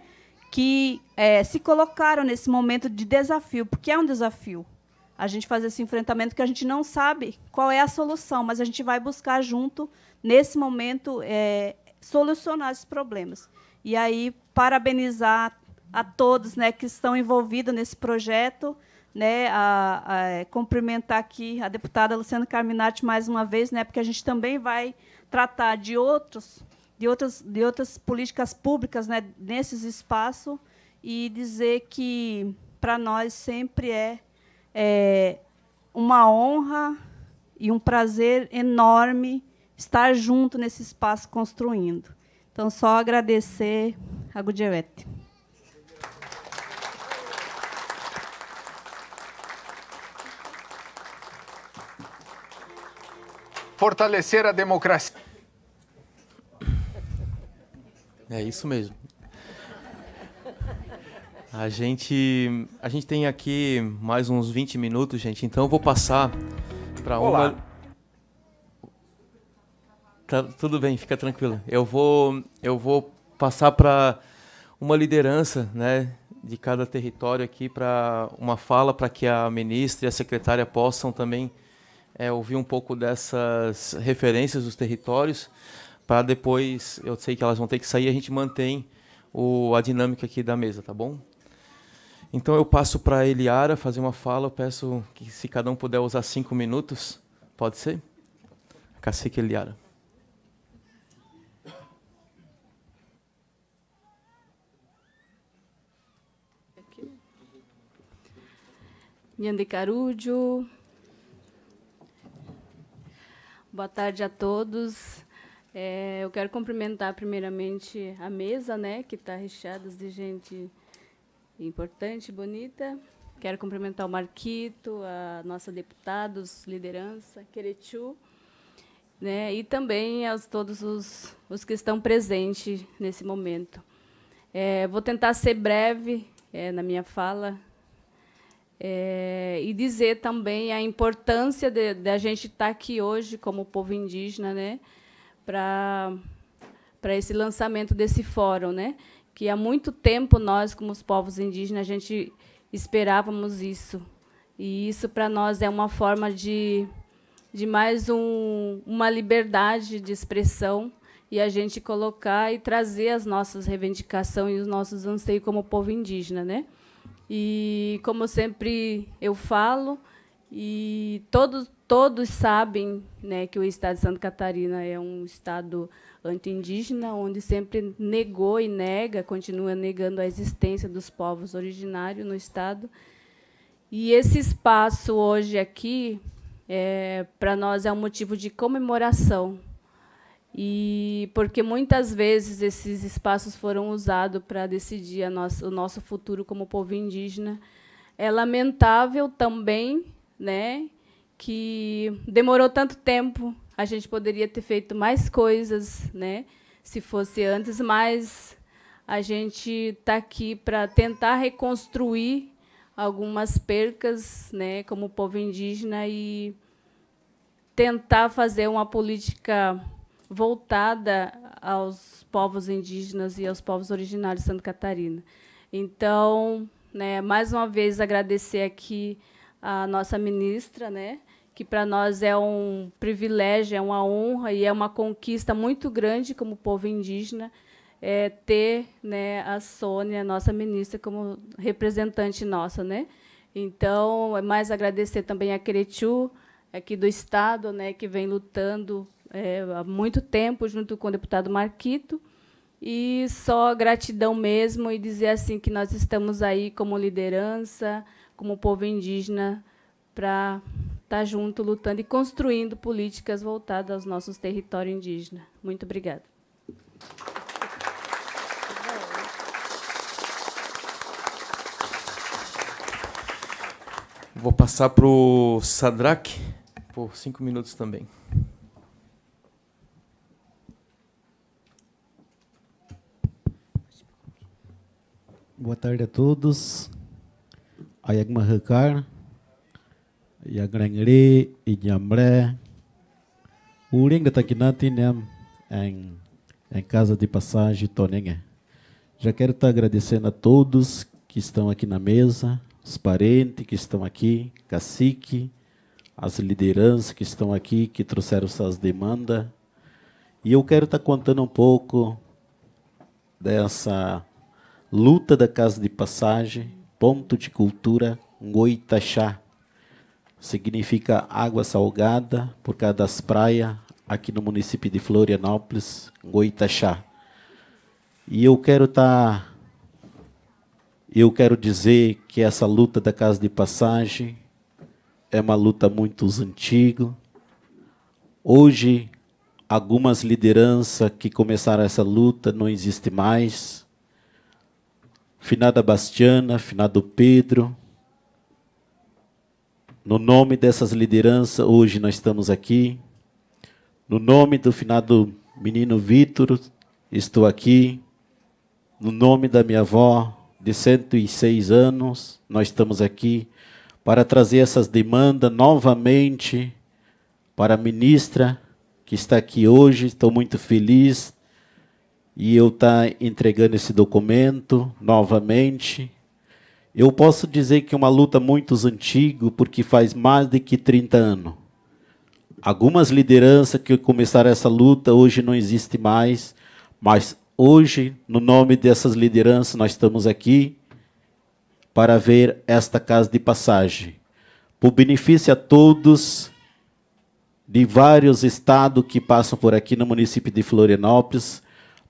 que é, se colocaram nesse momento de desafio, porque é um desafio a gente fazer esse enfrentamento que a gente não sabe qual é a solução, mas a gente vai buscar junto, nesse momento, é, solucionar esses problemas. E aí, parabenizar a todos né, que estão envolvidos nesse projeto, né, a, a, é, cumprimentar aqui a deputada Luciana Carminati mais uma vez, né, porque a gente também vai tratar de outros de outras de outras políticas públicas né, nesses espaços e dizer que para nós sempre é, é uma honra e um prazer enorme estar junto nesse espaço construindo. Então, só agradecer a Gudierrez. fortalecer a democracia. É isso mesmo. A gente, a gente tem aqui mais uns 20 minutos, gente, então eu vou passar para uma. Tá, tudo bem, fica tranquilo. Eu vou, eu vou passar para uma liderança né, de cada território aqui, para uma fala para que a ministra e a secretária possam também é, ouvir um pouco dessas referências dos territórios, para depois, eu sei que elas vão ter que sair, a gente mantém o, a dinâmica aqui da mesa, tá bom? Então eu passo para a Eliara fazer uma fala, eu peço que se cada um puder usar cinco minutos, pode ser? Cacique Eliara. Carujo Boa tarde a todos. É, eu quero cumprimentar primeiramente a mesa, né, que está recheada de gente importante, bonita. Quero cumprimentar o Marquito, a nossa deputada, os liderança, Querechu, né, e também aos todos os, os que estão presentes nesse momento. É, vou tentar ser breve é, na minha fala, é, e dizer também a importância da gente estar tá aqui hoje como povo indígena, né, para para esse lançamento desse fórum, né, que há muito tempo nós como os povos indígenas a gente esperávamos isso e isso para nós é uma forma de de mais um, uma liberdade de expressão e a gente colocar e trazer as nossas reivindicações e os nossos anseios como povo indígena, né? E como sempre eu falo, e todos todos sabem, né, que o estado de Santa Catarina é um estado anti-indígena, onde sempre negou e nega, continua negando a existência dos povos originários no estado. E esse espaço hoje aqui, é, para nós é um motivo de comemoração, e porque muitas vezes esses espaços foram usados para decidir nossa, o nosso futuro como povo indígena. É lamentável também né, que demorou tanto tempo. A gente poderia ter feito mais coisas né, se fosse antes, mas a gente está aqui para tentar reconstruir algumas percas né, como povo indígena e tentar fazer uma política voltada aos povos indígenas e aos povos originários de Santa Catarina. Então, né, mais uma vez agradecer aqui a nossa ministra, né, que para nós é um privilégio, é uma honra e é uma conquista muito grande como povo indígena é, ter né, a Sônia, nossa ministra, como representante nossa. Né? Então, é mais agradecer também a Queretiu, aqui do Estado, né, que vem lutando é, há muito tempo junto com o deputado Marquito e só gratidão mesmo e dizer assim que nós estamos aí como liderança, como povo indígena para estar tá junto lutando e construindo políticas voltadas aos nossos territórios indígenas. Muito obrigada. Vou passar para o Sadraque por cinco minutos também. Boa tarde a todos. Ayagma Hakar, Yagrangri, Inyamre. O daqui tá natin em, em casa de passagem Toninha. Já quero estar tá agradecendo a todos que estão aqui na mesa, os parentes que estão aqui, cacique, as lideranças que estão aqui, que trouxeram suas demandas. E eu quero estar tá contando um pouco dessa Luta da Casa de Passagem, Ponto de Cultura Goitaxá. Significa água salgada por causa das praias aqui no município de Florianópolis, Goitaxá. E eu quero estar. Tá, eu quero dizer que essa luta da Casa de Passagem é uma luta muito antiga. Hoje, algumas lideranças que começaram essa luta não existem mais finada Bastiana, finado Pedro. No nome dessas lideranças, hoje nós estamos aqui. No nome do finado menino Vitor, estou aqui. No nome da minha avó, de 106 anos, nós estamos aqui para trazer essas demandas novamente para a ministra que está aqui hoje. Estou muito feliz, e eu estar tá entregando esse documento novamente. Eu posso dizer que é uma luta muito antiga, porque faz mais de que 30 anos. Algumas lideranças que começaram essa luta hoje não existem mais, mas hoje, no nome dessas lideranças, nós estamos aqui para ver esta casa de passagem. Por benefício a todos de vários estados que passam por aqui no município de Florianópolis,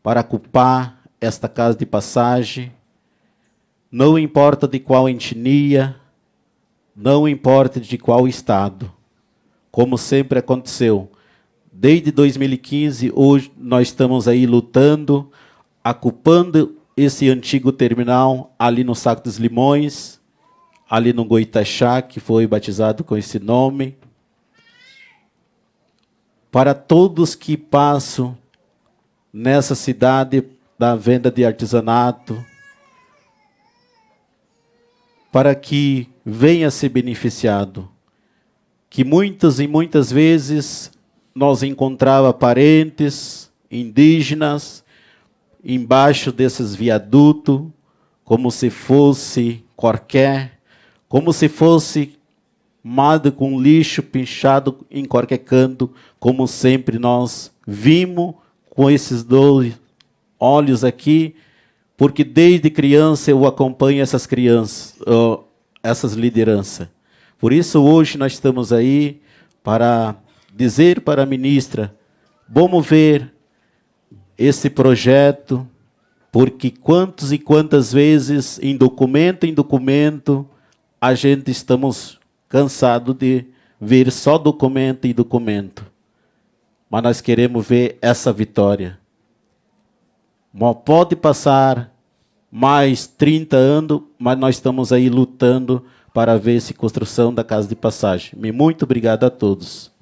para ocupar esta casa de passagem, não importa de qual etnia, não importa de qual estado, como sempre aconteceu. Desde 2015, hoje nós estamos aí lutando, ocupando esse antigo terminal ali no Saco dos Limões, ali no Goitaxá, que foi batizado com esse nome. Para todos que passam nessa cidade da venda de artesanato, para que venha ser beneficiado. Que muitas e muitas vezes nós encontrava parentes indígenas embaixo desses viadutos, como se fosse qualquer, como se fosse mado com lixo pinchado em qualquer canto, como sempre nós vimos com esses dois olhos aqui, porque desde criança eu acompanho essas crianças, essas lideranças. Por isso hoje nós estamos aí para dizer para a ministra, vamos ver esse projeto, porque quantas e quantas vezes, em documento em documento, a gente estamos cansado de ver só documento e documento mas nós queremos ver essa vitória. Pode passar mais 30 anos, mas nós estamos aí lutando para ver essa construção da casa de passagem. Muito obrigado a todos.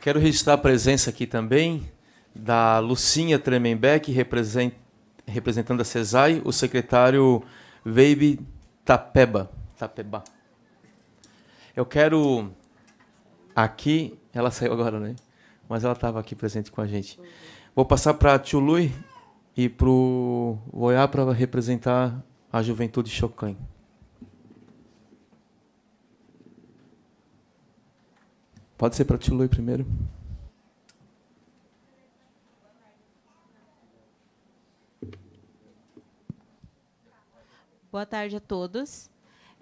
Quero registrar a presença aqui também da Lucinha Tremembeck, representando a CESAI, o secretário Veibe Tapeba. Itapebá. Eu quero aqui, ela saiu agora, né? Mas ela estava aqui presente com a gente. Vou passar para Tio e para o Voyá para representar a juventude Chocan. Pode ser para Tio primeiro. Boa tarde a todos.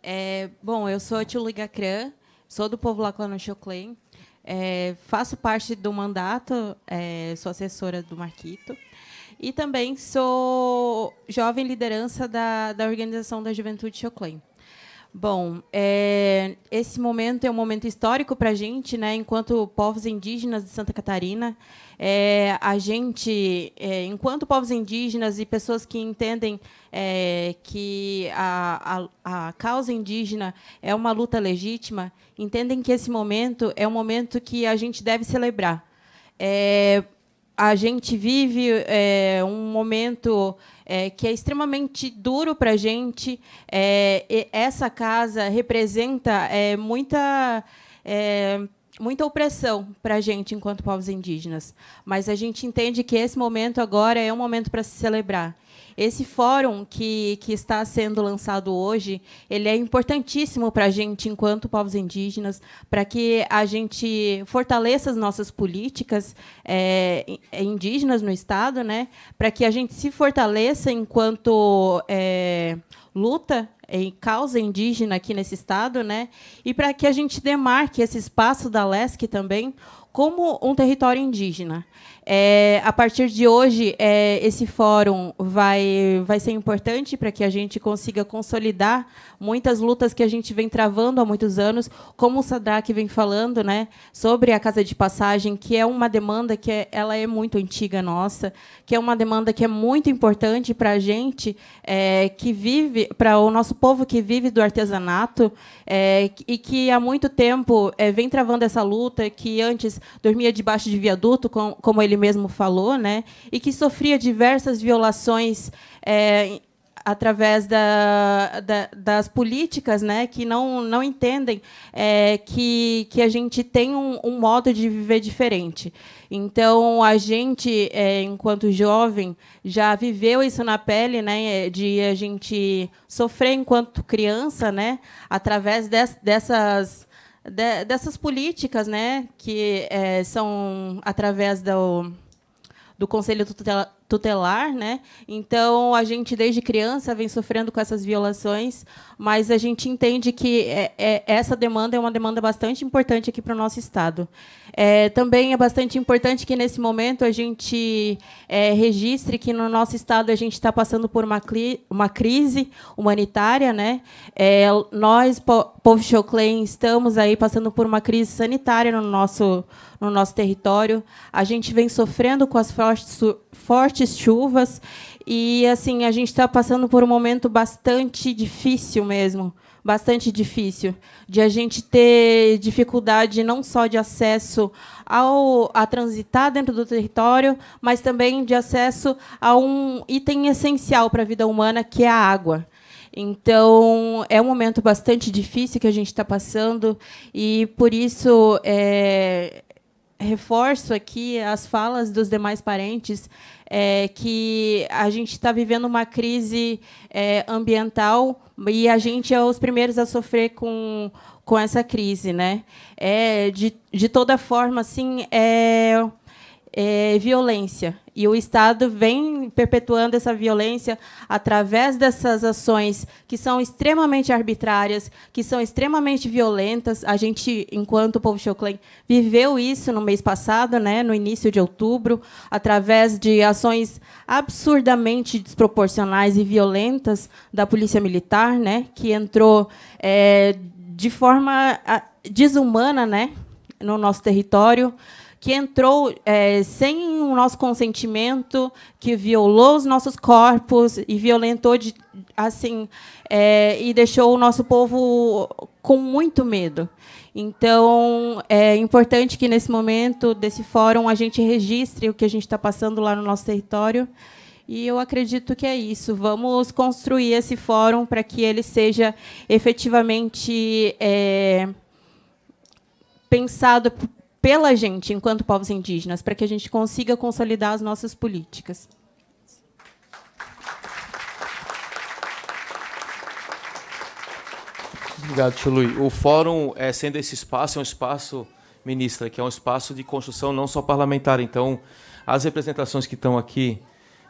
É, bom, eu sou Tio Ligacrã, sou do povo Laclano Choclen, é, faço parte do mandato, é, sou assessora do Marquito, e também sou jovem liderança da, da Organização da Juventude Choclen. Bom, é, esse momento é um momento histórico para a gente, né? Enquanto povos indígenas de Santa Catarina, é, a gente, é, enquanto povos indígenas e pessoas que entendem é, que a, a, a causa indígena é uma luta legítima, entendem que esse momento é um momento que a gente deve celebrar. É, a gente vive é, um momento é, que é extremamente duro para a gente. É, essa casa representa é, muita é, muita opressão para a gente enquanto povos indígenas. Mas a gente entende que esse momento agora é um momento para se celebrar. Esse fórum que, que está sendo lançado hoje, ele é importantíssimo para a gente, enquanto povos indígenas, para que a gente fortaleça as nossas políticas é, indígenas no Estado, né? para que a gente se fortaleça enquanto é, luta em causa indígena aqui nesse estado, né? E para que a gente demarque esse espaço da LESC também como um território indígena. É, a partir de hoje, é, esse fórum vai, vai ser importante para que a gente consiga consolidar muitas lutas que a gente vem travando há muitos anos, como o Sadraque vem falando, né, sobre a casa de passagem, que é uma demanda que é, ela é muito antiga nossa, que é uma demanda que é muito importante para a gente é, que vive, para o nosso povo que vive do artesanato é, e que há muito tempo é, vem travando essa luta, que antes dormia debaixo de viaduto, com, como ele mesmo falou, né, e que sofria diversas violações é, através da, da, das políticas né, que não, não entendem é, que, que a gente tem um, um, modo de viver diferente. Então, a gente, é, enquanto jovem, já viveu isso na pele, né, de a gente sofrer enquanto criança, né, através des, dessas de, dessas políticas, né, que é, são através do, do Conselho Tutelar tutelar, né? Então a gente desde criança vem sofrendo com essas violações, mas a gente entende que é, é, essa demanda é uma demanda bastante importante aqui para o nosso estado. É, também é bastante importante que nesse momento a gente é, registre que no nosso estado a gente está passando por uma, uma crise humanitária, né? É, nós po povo Choclen estamos aí passando por uma crise sanitária no nosso no nosso território. A gente vem sofrendo com as fortes fortes chuvas e assim a gente está passando por um momento bastante difícil mesmo, bastante difícil de a gente ter dificuldade não só de acesso ao a transitar dentro do território, mas também de acesso a um item essencial para a vida humana que é a água. Então, é um momento bastante difícil que a gente está passando, e por isso é, reforço aqui as falas dos demais parentes é, que a gente está vivendo uma crise é, ambiental e a gente é os primeiros a sofrer com, com essa crise, né? É, de, de toda forma, assim, é é, violência. E o Estado vem perpetuando essa violência através dessas ações que são extremamente arbitrárias, que são extremamente violentas. A gente, enquanto povo Xoclém, viveu isso no mês passado, né, no início de outubro, através de ações absurdamente desproporcionais e violentas da Polícia Militar, né, que entrou é, de forma desumana né, no nosso território que entrou é, sem o nosso consentimento, que violou os nossos corpos e violentou de, assim é, e deixou o nosso povo com muito medo. Então, é importante que, nesse momento desse fórum, a gente registre o que a gente está passando lá no nosso território. E eu acredito que é isso. Vamos construir esse fórum para que ele seja efetivamente é, pensado pela gente, enquanto povos indígenas, para que a gente consiga consolidar as nossas políticas. Obrigado, Chului. O fórum, é, sendo esse espaço, é um espaço, ministra, que é um espaço de construção não só parlamentar. Então, as representações que estão aqui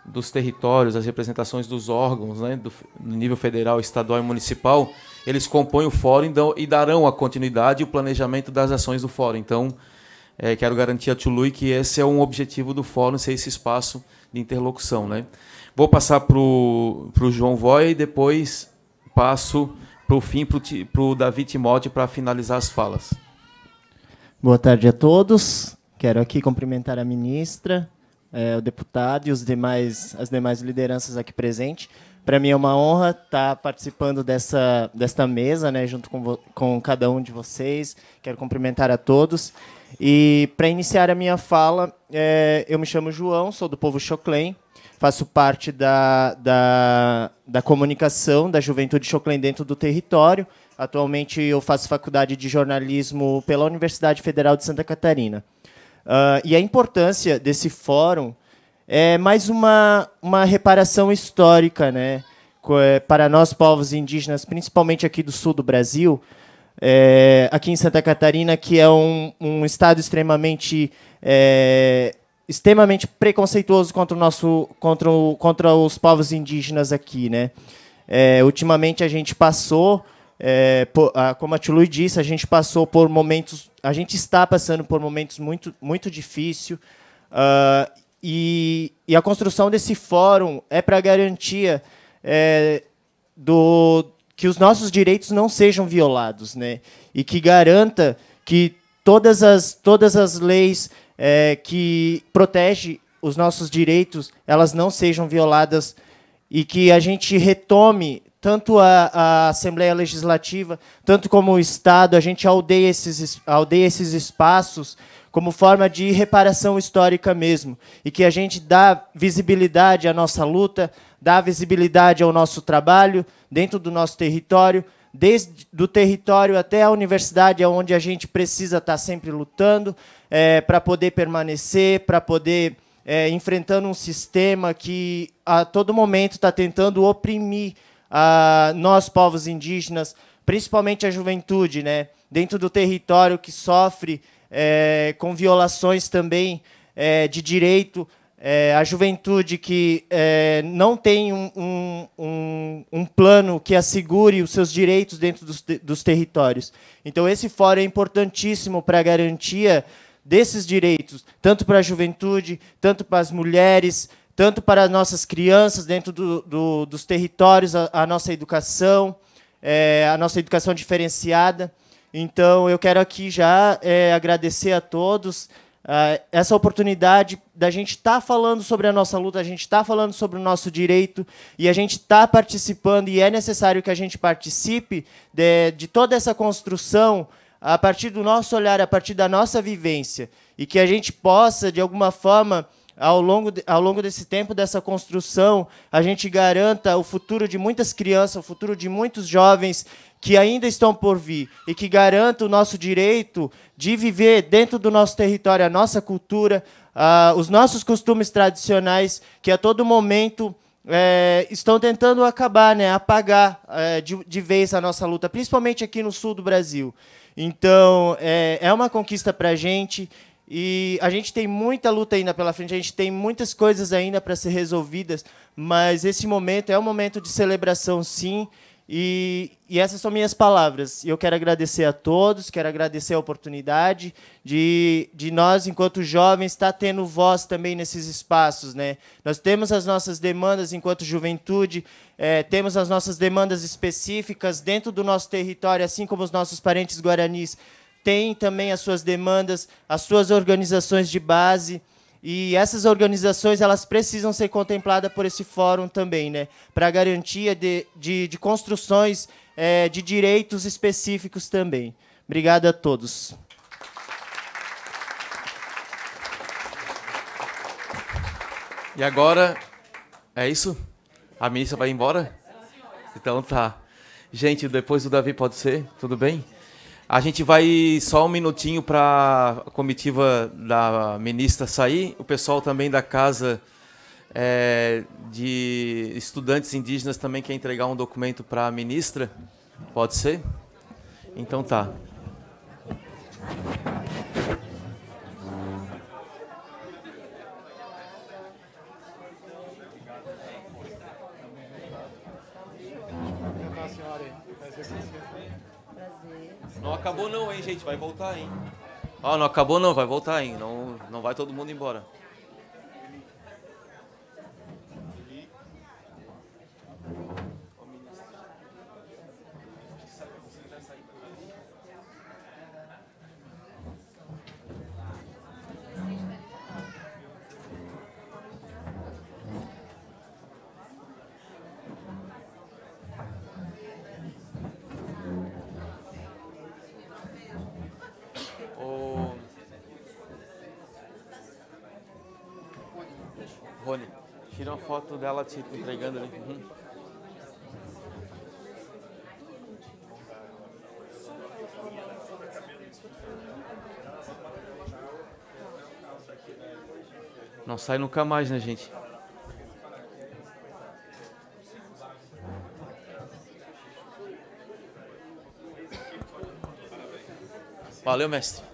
dos territórios, as representações dos órgãos, né, do, do nível federal, estadual e municipal, eles compõem o fórum e, dão, e darão a continuidade e o planejamento das ações do fórum. Então, é, quero garantir a Tului que esse é um objetivo do fórum, ser esse espaço de interlocução. Né? Vou passar para o João Voy e depois passo para o fim, para o Davi Timóteo, para finalizar as falas. Boa tarde a todos. Quero aqui cumprimentar a ministra, é, o deputado e os demais, as demais lideranças aqui presentes. Para mim é uma honra estar tá participando dessa, desta mesa, né, junto com, com cada um de vocês. Quero cumprimentar a todos. E para iniciar a minha fala, é, eu me chamo João, sou do povo Choclen, faço parte da, da, da comunicação da juventude Choclen dentro do território. Atualmente eu faço faculdade de jornalismo pela Universidade Federal de Santa Catarina. Uh, e a importância desse fórum é mais uma, uma reparação histórica, né? É, para nós, povos indígenas, principalmente aqui do sul do Brasil, é, aqui em Santa Catarina, que é um, um estado extremamente é, extremamente preconceituoso contra o nosso contra, o, contra os povos indígenas aqui, né? É, ultimamente a gente passou, é, por, a, como a Tului disse, a gente passou por momentos, a gente está passando por momentos muito muito difícil uh, e, e, a construção desse fórum é para garantia é, do que os nossos direitos não sejam violados, né? E que garanta que todas as, todas as leis é, que protegem os nossos direitos, elas não sejam violadas e que a gente retome tanto a, a, Assembleia Legislativa, tanto como o Estado, a gente aldeia esses, aldeia esses espaços como forma de reparação histórica mesmo, e que a gente dá visibilidade à nossa luta, dar visibilidade ao nosso trabalho dentro do nosso território, desde do território até a universidade, é onde a gente precisa estar tá sempre lutando é, para poder permanecer, para poder é, enfrentando um sistema que a todo momento está tentando oprimir a, nós povos indígenas, principalmente a juventude, né? Dentro do território que sofre é, com violações também é, de direito é, a juventude que é, não tem um, um, um, um, plano que assegure os seus direitos dentro dos, dos territórios. Então, esse fórum é importantíssimo para a garantia desses direitos, tanto para a juventude, tanto para as mulheres, tanto para as nossas crianças dentro do, do, dos territórios, a, a nossa educação, é, a nossa educação diferenciada. Então, eu quero aqui já é, agradecer a todos. Ah, essa oportunidade da gente estar tá falando sobre a nossa luta, a gente está falando sobre o nosso direito e a gente está participando, e é necessário que a gente participe de, de toda essa construção a partir do nosso olhar, a partir da nossa vivência, e que a gente possa, de alguma forma, ao longo, de, ao longo desse tempo, dessa construção, a gente garanta o futuro de muitas crianças, o futuro de muitos jovens que ainda estão por vir e que garantam o nosso direito de viver dentro do nosso território a nossa cultura, uh, os nossos costumes tradicionais, que a todo momento é, estão tentando acabar, né, apagar é, de, de, vez a nossa luta, principalmente aqui no sul do Brasil. Então, é, é uma conquista para a gente. E a gente tem muita luta ainda pela frente, a gente tem muitas coisas ainda para ser resolvidas, mas esse momento é um momento de celebração, sim, e, e, essas são minhas palavras. Eu quero agradecer a todos, quero agradecer a oportunidade de, de nós, enquanto jovens, estar tá tendo voz também nesses espaços. Né? Nós temos as nossas demandas enquanto juventude, é, temos as nossas demandas específicas dentro do nosso território, assim como os nossos parentes guaranis têm também as suas demandas, as suas organizações de base. E essas organizações elas precisam ser contempladas por esse fórum também, né? para garantia de, de, de construções é, de direitos específicos também. Obrigado a todos. E agora, é isso? A ministra vai embora? Então tá. Gente, depois o Davi pode ser? Tudo bem? A gente vai só um minutinho para a comitiva da ministra sair, o pessoal também da casa é, de estudantes indígenas também quer entregar um documento para a ministra. Pode ser? Então tá. Não acabou não, hein, gente. Vai voltar, hein. Ó, ah, não acabou não, vai voltar, hein. Não, não vai todo mundo embora. foto dela te tipo, entregando ali. Uhum. Não sai nunca mais, né, gente? Valeu, mestre.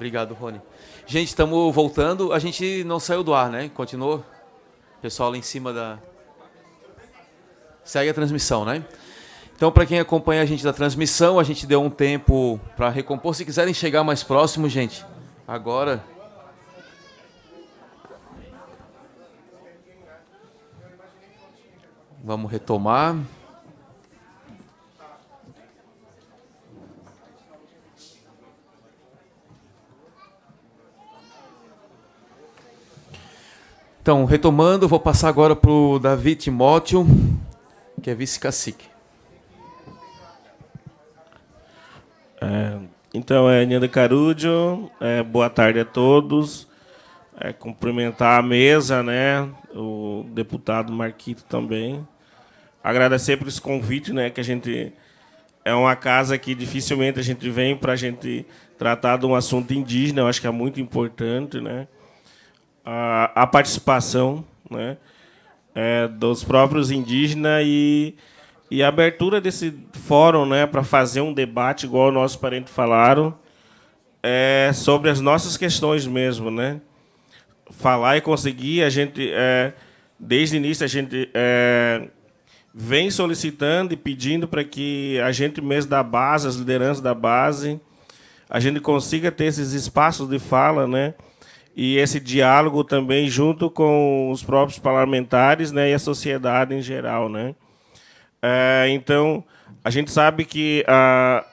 Obrigado, Rony. Gente, estamos voltando. A gente não saiu do ar, né? Continuou? pessoal lá em cima da. Segue a transmissão, né? Então, para quem acompanha a gente da transmissão, a gente deu um tempo para recompor. Se quiserem chegar mais próximo, gente, agora. Vamos retomar. Então, retomando, vou passar agora para o Davi Timóteo, que é vice-cacique. É, então, é Nina Carudio, é, boa tarde a todos. É, cumprimentar a mesa, né? O deputado Marquito também. Agradecer por esse convite, né? Que a gente é uma casa que dificilmente a gente vem para a gente tratar de um assunto indígena. Eu acho que é muito importante, né? a, a participação né, é, dos próprios indígenas e, e a abertura desse fórum né, para fazer um debate, igual nossos parentes falaram, é, sobre as nossas questões mesmo. Né? Falar e conseguir, a gente, é, desde o início, a gente é, vem solicitando e pedindo para que a gente mesmo da base, as lideranças da base, a gente consiga ter esses espaços de fala, né? e esse diálogo também junto com os próprios parlamentares né, e a sociedade em geral. Né? É, então, a gente sabe que ah,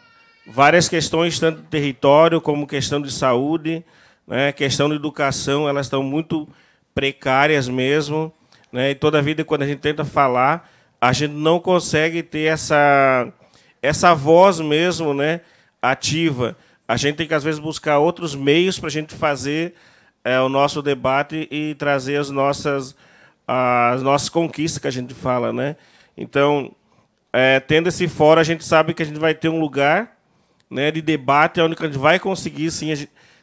várias questões, tanto de território como questão de saúde, né, questão de educação, elas estão muito precárias mesmo. Né, e toda a vida, quando a gente tenta falar, a gente não consegue ter essa, essa voz mesmo né, ativa. A gente tem que, às vezes, buscar outros meios para a gente fazer é, o nosso debate e trazer as nossas, as nossas conquistas que a gente fala. Né? Então, é, tendo esse fórum, a gente sabe que a gente vai ter um lugar né, de debate onde a gente vai conseguir sim,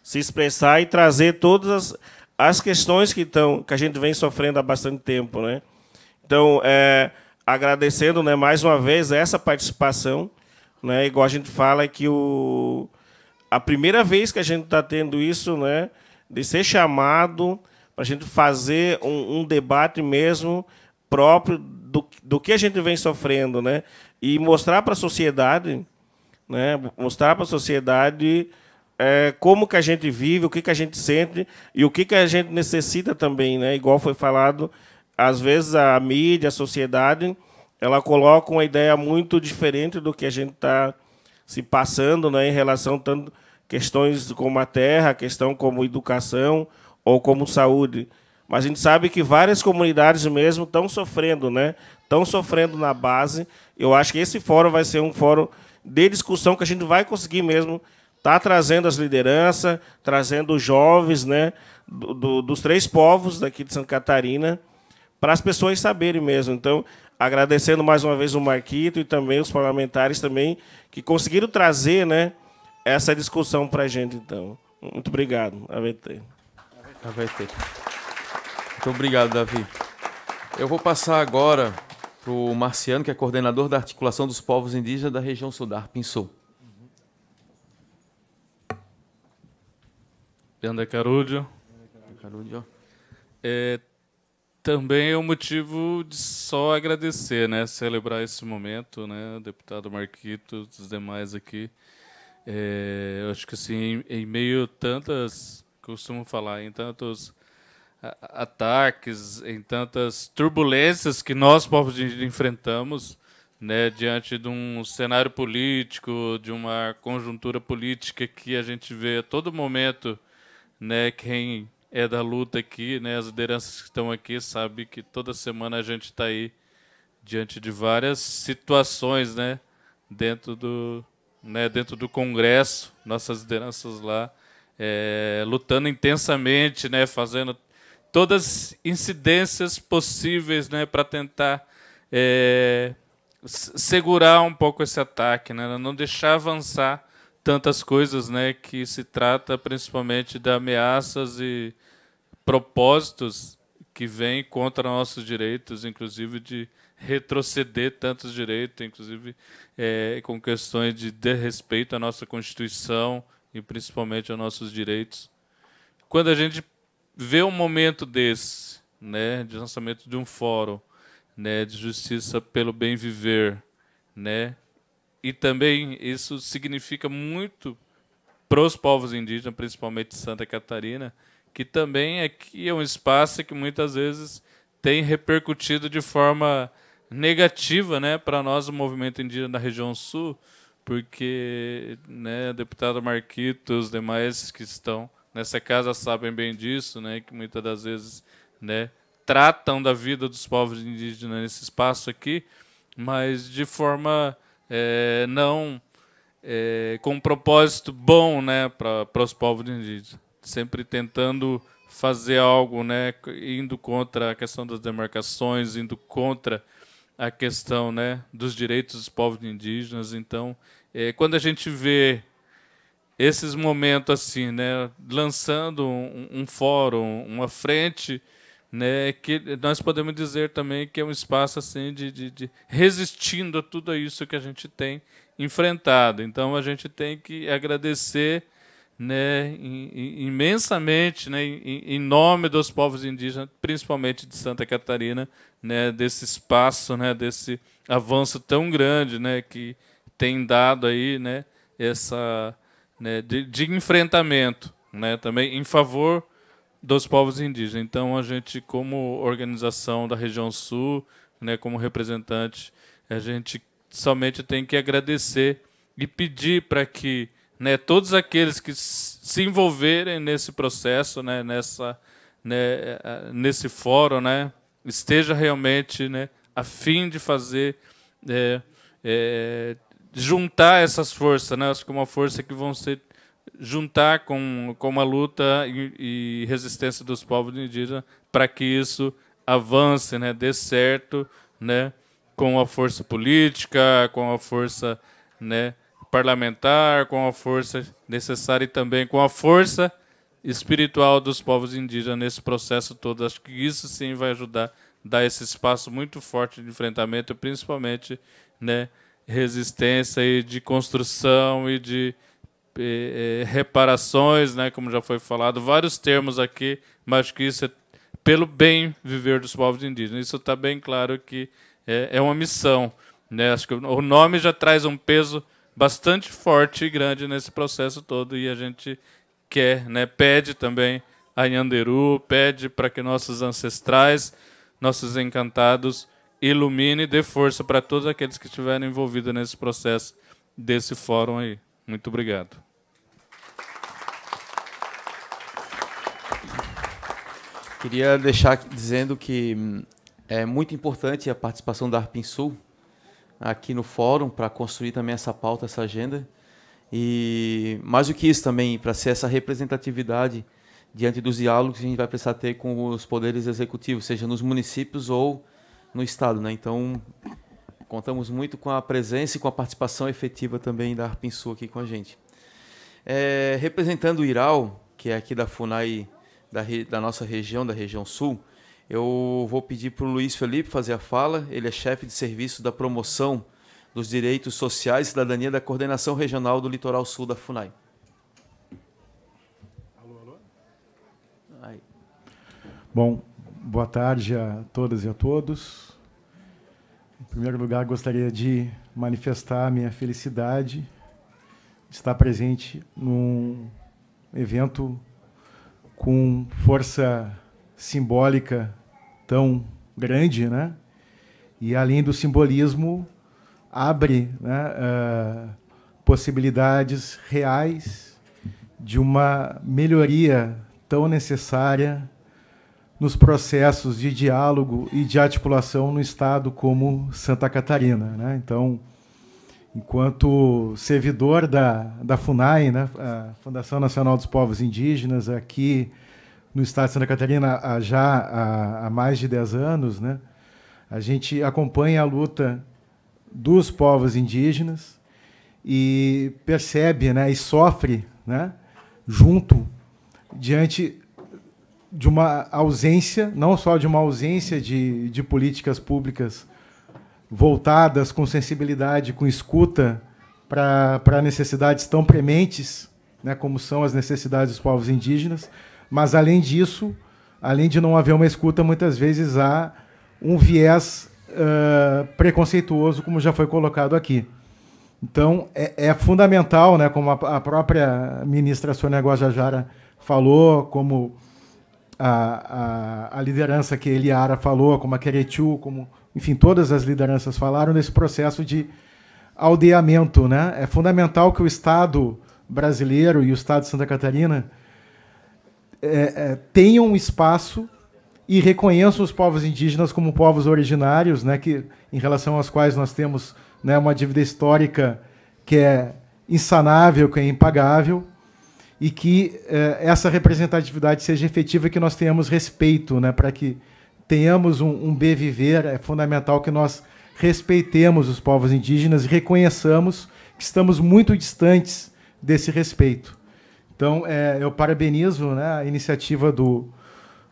se expressar e trazer todas as, as questões que, estão que a gente vem sofrendo há bastante tempo. Né? Então, é, agradecendo né, mais uma vez essa participação. Né, igual a gente fala que o, a primeira vez que a gente está tendo isso, né, de ser chamado para a gente fazer um, um, debate mesmo próprio do, do que a gente vem sofrendo, né? E mostrar para a sociedade, né? Mostrar para a sociedade é, como que a gente vive, o que que a gente sente e o que que a gente necessita também, né? Igual foi falado, às vezes a mídia, a sociedade, ela coloca uma ideia muito diferente do que a gente está se passando, né? Em relação tanto questões como a terra, questão como educação ou como saúde. Mas a gente sabe que várias comunidades mesmo estão sofrendo, né? Estão sofrendo na base. Eu acho que esse fórum vai ser um fórum de discussão que a gente vai conseguir mesmo estar tá trazendo as lideranças, trazendo os jovens, né? Do, do, dos três povos daqui de Santa Catarina, para as pessoas saberem mesmo. Então, agradecendo mais uma vez o Marquito e também os parlamentares também que conseguiram trazer, né? essa é discussão para a gente, então. Muito obrigado, AVT. AVT. Muito obrigado, Davi. Eu vou passar agora para o Marciano, que é coordenador da Articulação dos Povos Indígenas da região Sudar, Pinsul. Yanda Carúdio. É, também é um motivo de só agradecer, né? Celebrar esse momento, né? Deputado Marquito, os demais aqui. É, acho que assim, em meio a tantas, costumo falar, em tantos ataques, em tantas turbulências que nós, povos indígenas, enfrentamos, né, diante de um cenário político, de uma conjuntura política que a gente vê a todo momento, né, quem é da luta aqui, né, as lideranças que estão aqui sabe que toda semana a gente está aí diante de várias situações, né, dentro do né, dentro do Congresso, nossas lideranças lá é, lutando intensamente, né, fazendo todas as incidências possíveis né, para tentar é, segurar um pouco esse ataque, né, não deixar avançar tantas coisas né, que se trata principalmente de ameaças e propósitos que vêm contra nossos direitos, inclusive de retroceder tantos direitos, inclusive é, com questões de desrespeito à nossa Constituição e principalmente aos nossos direitos. Quando a gente vê um momento desse, né, de lançamento de um fórum, né, de justiça pelo bem viver, né, e também isso significa muito para os povos indígenas, principalmente Santa Catarina, que também aqui é um espaço que muitas vezes tem repercutido de forma negativa né, para nós, o movimento indígena da região sul, porque né, deputado Marquito, os demais que estão nessa casa sabem bem disso, né, que muitas das vezes né, tratam da vida dos povos indígenas nesse espaço aqui, mas de forma é, não é, com um propósito bom né, para os povos indígenas, sempre tentando fazer algo, né, indo contra a questão das demarcações, indo contra a questão né, dos direitos dos povos indígenas. Então, é, quando a gente vê esses momentos assim, né, lançando um, um, fórum, uma frente, né, que nós podemos dizer também que é um espaço assim de, de, de resistindo a tudo isso que a gente tem enfrentado. Então, a gente tem que agradecer né, imensamente né, em, nome dos povos indígenas, principalmente de Santa Catarina, né, desse espaço, né, desse avanço tão grande né, que tem dado aí né, essa né, de, de enfrentamento né, também em favor dos povos indígenas. Então a gente, como organização da região sul, né, como representante, a gente somente tem que agradecer e pedir para que né, todos aqueles que se envolverem nesse processo, né, nessa, né, nesse fórum, né, esteja realmente né, a fim de fazer é, é, juntar essas forças, né, acho que é uma força que vão ser juntar com, com a luta e, e resistência dos povos indígenas para que isso avance, né, dê certo, né, com a força política, com a força, né, parlamentar, com a força necessária e também com a força espiritual dos povos indígenas nesse processo todo. Acho que isso sim vai ajudar a dar esse espaço muito forte de enfrentamento, principalmente né, resistência e de construção e de eh, eh reparações, né, como já foi falado, vários termos aqui, mas acho que isso é pelo bem viver dos povos indígenas. Isso está bem claro que é, é uma missão. Né? Acho que o nome já traz um peso bastante forte e grande nesse processo todo e a gente quer, né, pede também a Nhanderu, pede para que nossos ancestrais, nossos encantados, ilumine e dê força para todos aqueles que estiverem envolvidos nesse processo desse fórum aí. Muito obrigado. Queria deixar dizendo que hum, é muito importante a participação da Sul aqui no fórum para construir também essa pauta, essa agenda. E mais do que isso também, para ser essa representatividade diante dos diálogos que a gente vai precisar ter com os poderes executivos, seja nos municípios ou no estado, né? Então, contamos muito com a presença e com a participação efetiva também da Arpinsul aqui com a gente. É, representando o Iral, que é aqui da FUNAI da, da nossa região, da região sul, eu vou pedir para o Luiz Felipe fazer a fala. Ele é chefe de serviço da promoção dos direitos sociais e cidadania da Coordenação Regional do Litoral Sul da FUNAI. Alô, alô? Aí. Bom, boa tarde a todas e a todos. Em primeiro lugar, gostaria de manifestar a minha felicidade de estar presente num evento com força simbólica tão grande, né? E além do simbolismo abre né, uh, possibilidades reais de uma melhoria tão necessária nos processos de diálogo e de articulação no estado como Santa Catarina, né? Então, enquanto servidor da, da FUNAI, né, a Fundação Nacional dos Povos Indígenas, aqui no estado de Santa Catarina há, já há, há mais de 10 anos, né? a gente acompanha a luta dos povos indígenas e percebe né, e sofre né, junto diante de uma ausência, não só de uma ausência de, de políticas públicas voltadas com sensibilidade, com escuta para necessidades tão prementes, né, como são as necessidades dos povos indígenas, mas além disso, além de não haver uma escuta, muitas vezes há um viés uh, preconceituoso, como já foi colocado aqui. Então, é, é fundamental, né, como a, a, própria ministra Sônia Guajajara falou, como a, a, a liderança que Eliara falou, como a Queretiu, como, enfim, todas as lideranças falaram nesse processo de aldeamento. Né? É fundamental que o Estado brasileiro e o Estado de Santa Catarina é, é, tenham um espaço e reconheçam os povos indígenas como povos originários, né, que, em relação aos quais nós temos né, uma dívida histórica que é insanável, que é impagável, e que é, essa representatividade seja efetiva e que nós tenhamos respeito, né, para que tenhamos um, um bem viver. É fundamental que nós respeitemos os povos indígenas e reconheçamos que estamos muito distantes desse respeito. Então, é, eu parabenizo né, a iniciativa do,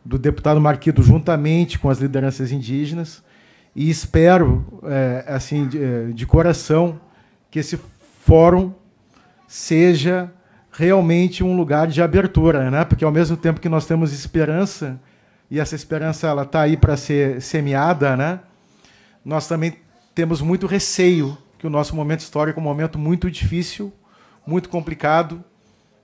do deputado Marquito juntamente com as lideranças indígenas e espero, é, assim, de, é, de, coração, que esse fórum seja realmente um lugar de abertura, né? Porque ao mesmo tempo que nós temos esperança e essa esperança ela está aí para ser semeada, né? Nós também temos muito receio que o nosso momento histórico é um momento muito difícil, muito complicado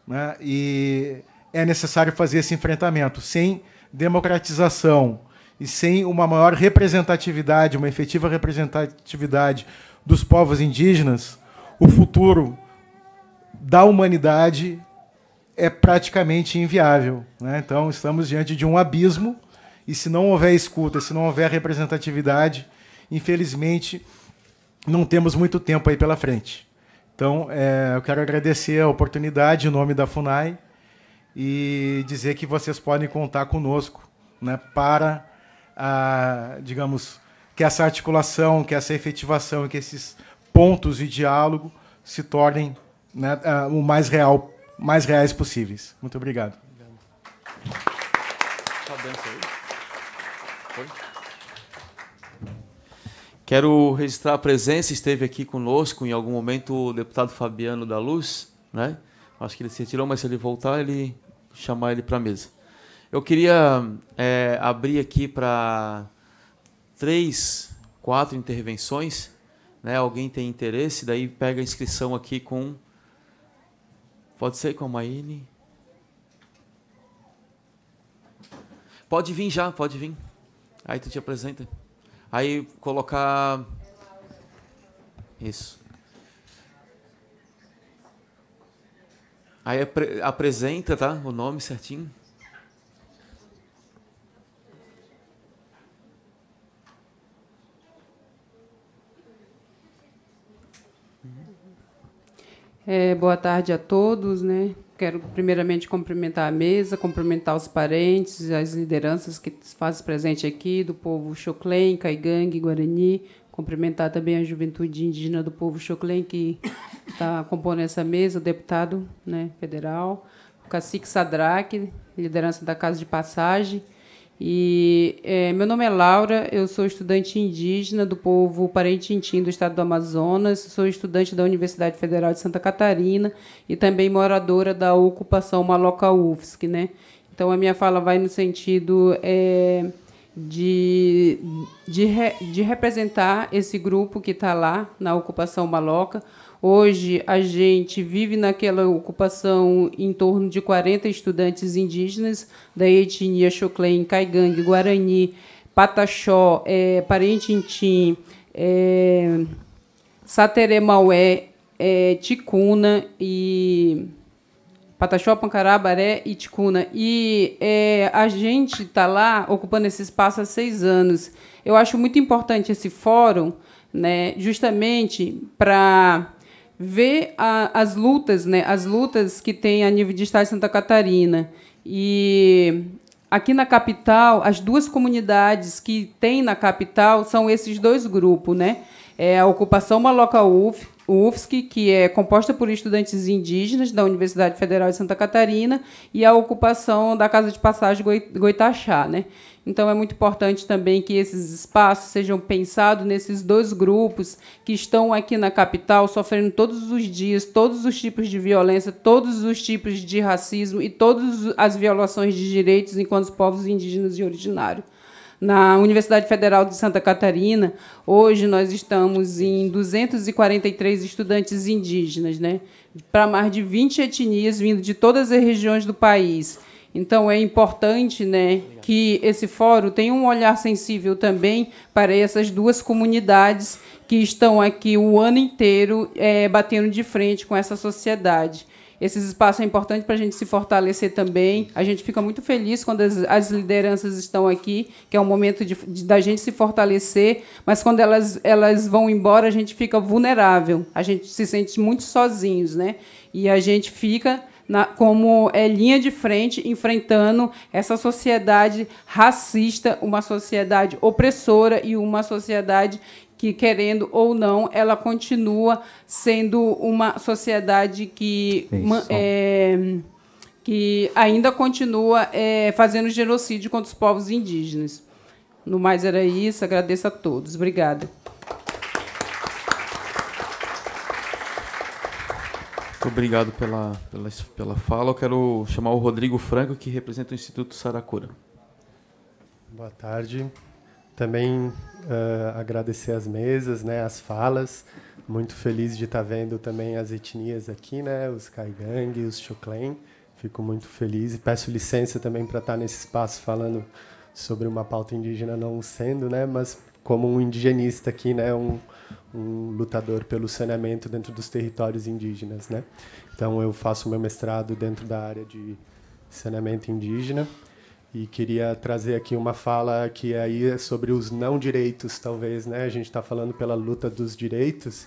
né? e é necessário fazer esse enfrentamento. Sem democratização e sem uma maior representatividade, uma efetiva representatividade dos povos indígenas, o futuro da humanidade é praticamente inviável. Né? Então, estamos diante de um abismo, e se não houver escuta, se não houver representatividade, infelizmente, não temos muito tempo aí pela frente. Então, é, eu quero agradecer a oportunidade em nome da FUNAI e dizer que vocês podem contar conosco né, para, a, digamos, que essa articulação, que essa efetivação, que esses pontos de diálogo se tornem né, o mais real, mais reais possíveis. Muito obrigado. obrigado. Tá bem, Quero registrar a presença, esteve aqui conosco em algum momento o deputado Fabiano da Luz, né? Acho que ele se retirou, mas se ele voltar, ele chamar ele para a mesa. Eu queria é, abrir aqui para três, quatro intervenções. Né? Alguém tem interesse, daí pega a inscrição aqui com. Pode ser com a Maine. Pode vir já, pode vir. Aí tu te apresenta. Aí colocar. Isso. Aí apre apresenta, tá? O nome certinho. É, boa tarde a todos, né? quero primeiramente cumprimentar a mesa, cumprimentar os parentes, as lideranças que fazem presente aqui, do povo Choclen, Caigangue, Guarani, cumprimentar também a juventude indígena do povo Choclen, que está compondo essa mesa, o deputado né, federal, o cacique Sadraque, liderança da Casa de Passagem, e é, meu nome é Laura, eu sou estudante indígena do povo Parentintim do estado do Amazonas, sou estudante da Universidade Federal de Santa Catarina e também moradora da ocupação Maloca UFSC, né? Então a minha fala vai no sentido é, de, de, re, de representar esse grupo que está lá na ocupação maloca, Hoje a gente vive naquela ocupação em torno de 40 estudantes indígenas da etnia Xoclém, Caigangue, Guarani, Pataxó, é, Parentintim, é, Sateremaué, é, Ticuna e Pataxó, Pancará, Baré e Ticuna. E é, a gente está lá ocupando esse espaço há seis anos. Eu acho muito importante esse fórum, né, justamente para ver a, as lutas, né, as lutas que tem a nível de estado de Santa Catarina e aqui na capital, as duas comunidades que tem na capital são esses dois grupos, né? É a ocupação maloca UF, UFSC, que é composta por estudantes indígenas da Universidade Federal de Santa Catarina, e a ocupação da Casa de Passagem Goitachá, né? Então é muito importante também que esses espaços sejam pensados nesses dois grupos que estão aqui na capital sofrendo todos os dias todos os tipos de violência, todos os tipos de racismo e todas as violações de direitos enquanto povos indígenas e originários. Na Universidade Federal de Santa Catarina, hoje nós estamos em 243 estudantes indígenas, né? para mais de 20 etnias vindo de todas as regiões do país. Então é importante, né, que esse fórum tenha um olhar sensível também para essas duas comunidades que estão aqui o ano inteiro é, batendo de frente com essa sociedade. Esses espaços são é importantes para a gente se fortalecer também. A gente fica muito feliz quando as, as lideranças estão aqui, que é um momento de, de, da gente se fortalecer, mas quando elas, elas vão embora, a gente fica vulnerável. A gente se sente muito sozinhos, né? E a gente fica na, como é, linha de frente, enfrentando essa sociedade racista, uma sociedade opressora e uma sociedade que, querendo ou não, ela continua sendo uma sociedade que é, que ainda continua é, fazendo genocídio contra os povos indígenas. No mais era isso, agradeço a todos. Obrigada. Muito obrigado pela, pela, pela fala. Eu quero chamar o Rodrigo Franco, que representa o Instituto Saracura. Boa tarde. Também uh, agradecer as mesas, né, as falas. Muito feliz de estar vendo também as etnias aqui, né, os Kaigang, os Choclen. Fico muito feliz e peço licença também para estar nesse espaço falando sobre uma pauta indígena não sendo, né, mas como um indigenista aqui, né, um um lutador pelo saneamento dentro dos territórios indígenas, né? Então eu faço meu mestrado dentro da área de saneamento indígena e queria trazer aqui uma fala que aí é sobre os não direitos, talvez, né? A gente está falando pela luta dos direitos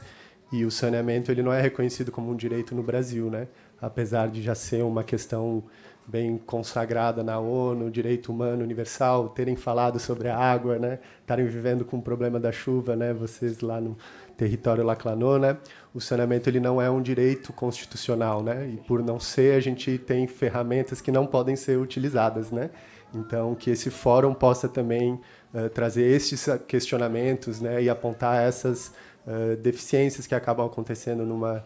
e o saneamento ele não é reconhecido como um direito no Brasil, né? Apesar de já ser uma questão bem consagrada na ONU, direito humano universal, terem falado sobre a água, né? Estarem vivendo com o problema da chuva, né? Vocês lá no território laclanô, né? O saneamento ele não é um direito constitucional, né? E por não ser, a gente tem ferramentas que não podem ser utilizadas, né? Então que esse fórum possa também uh, trazer estes questionamentos, né? E apontar essas uh, deficiências que acabam acontecendo numa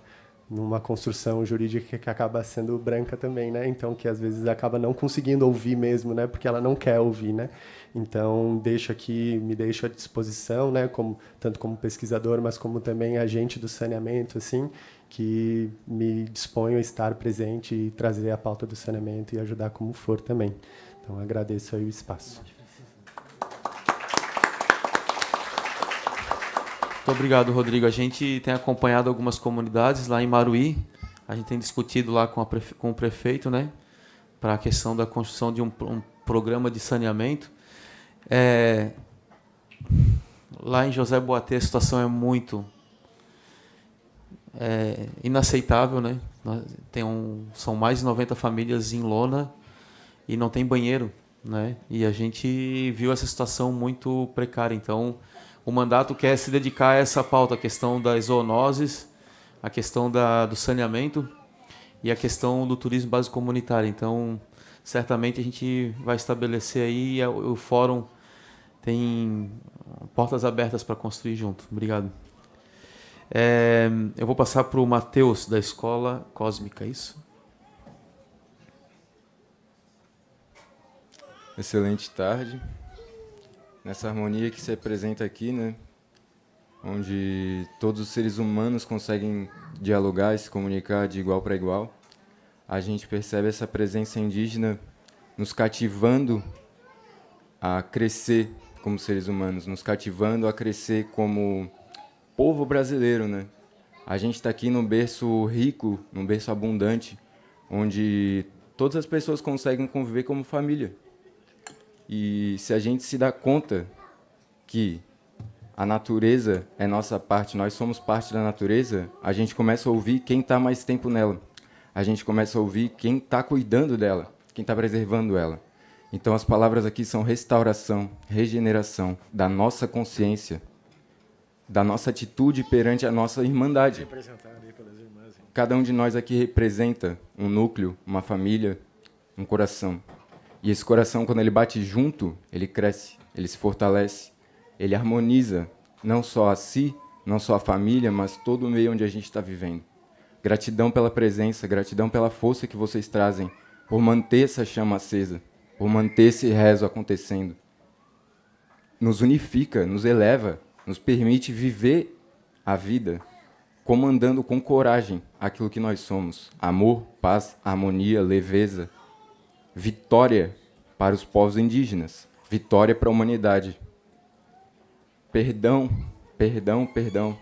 numa construção jurídica que acaba sendo branca também, né? Então que às vezes acaba não conseguindo ouvir mesmo, né? Porque ela não quer ouvir, né? Então deixo aqui, me deixo à disposição, né? Como tanto como pesquisador, mas como também agente do saneamento, assim, que me disponho a estar presente e trazer a pauta do saneamento e ajudar como for também. Então agradeço aí o espaço. Muito obrigado, Rodrigo. A gente tem acompanhado algumas comunidades lá em Maruí. A gente tem discutido lá com, prefe... com o prefeito, né? Para a questão da construção de um, um programa de saneamento. É... Lá em José Boatê a situação é muito é, inaceitável, né? Tem um, são mais de 90 famílias em lona e não tem banheiro, né? E a gente viu essa situação muito precária. Então, o mandato quer se dedicar a essa pauta, a questão das zoonoses, a questão da, do saneamento e a questão do turismo base comunitário. Então, certamente a gente vai estabelecer aí é o, o fórum tem portas abertas para construir junto. Obrigado. É, eu vou passar para o Matheus, da Escola Cósmica, é isso? Excelente tarde nessa harmonia que se apresenta aqui, né? Onde todos os seres humanos conseguem dialogar e se comunicar de igual para igual. A gente percebe essa presença indígena nos cativando a crescer como seres humanos, nos cativando a crescer como povo brasileiro, né? A gente está aqui num berço rico, num berço abundante, onde todas as pessoas conseguem conviver como família. E se a gente se dá conta que a natureza é nossa parte, nós somos parte da natureza, a gente começa a ouvir quem está mais tempo nela. A gente começa a ouvir quem está cuidando dela, quem está preservando ela. Então as palavras aqui são restauração, regeneração da nossa consciência, da nossa atitude perante a nossa irmandade. Cada um de nós aqui representa um núcleo, uma família, um coração. E esse coração, quando ele bate junto, ele cresce, ele se fortalece, ele harmoniza não só a si, não só a família, mas todo o meio onde a gente está vivendo. Gratidão pela presença, gratidão pela força que vocês trazem, por manter essa chama acesa, por manter esse rezo acontecendo. Nos unifica, nos eleva, nos permite viver a vida comandando com coragem aquilo que nós somos: amor, paz, harmonia, leveza vitória para os povos indígenas, vitória para a humanidade. Perdão, perdão, perdão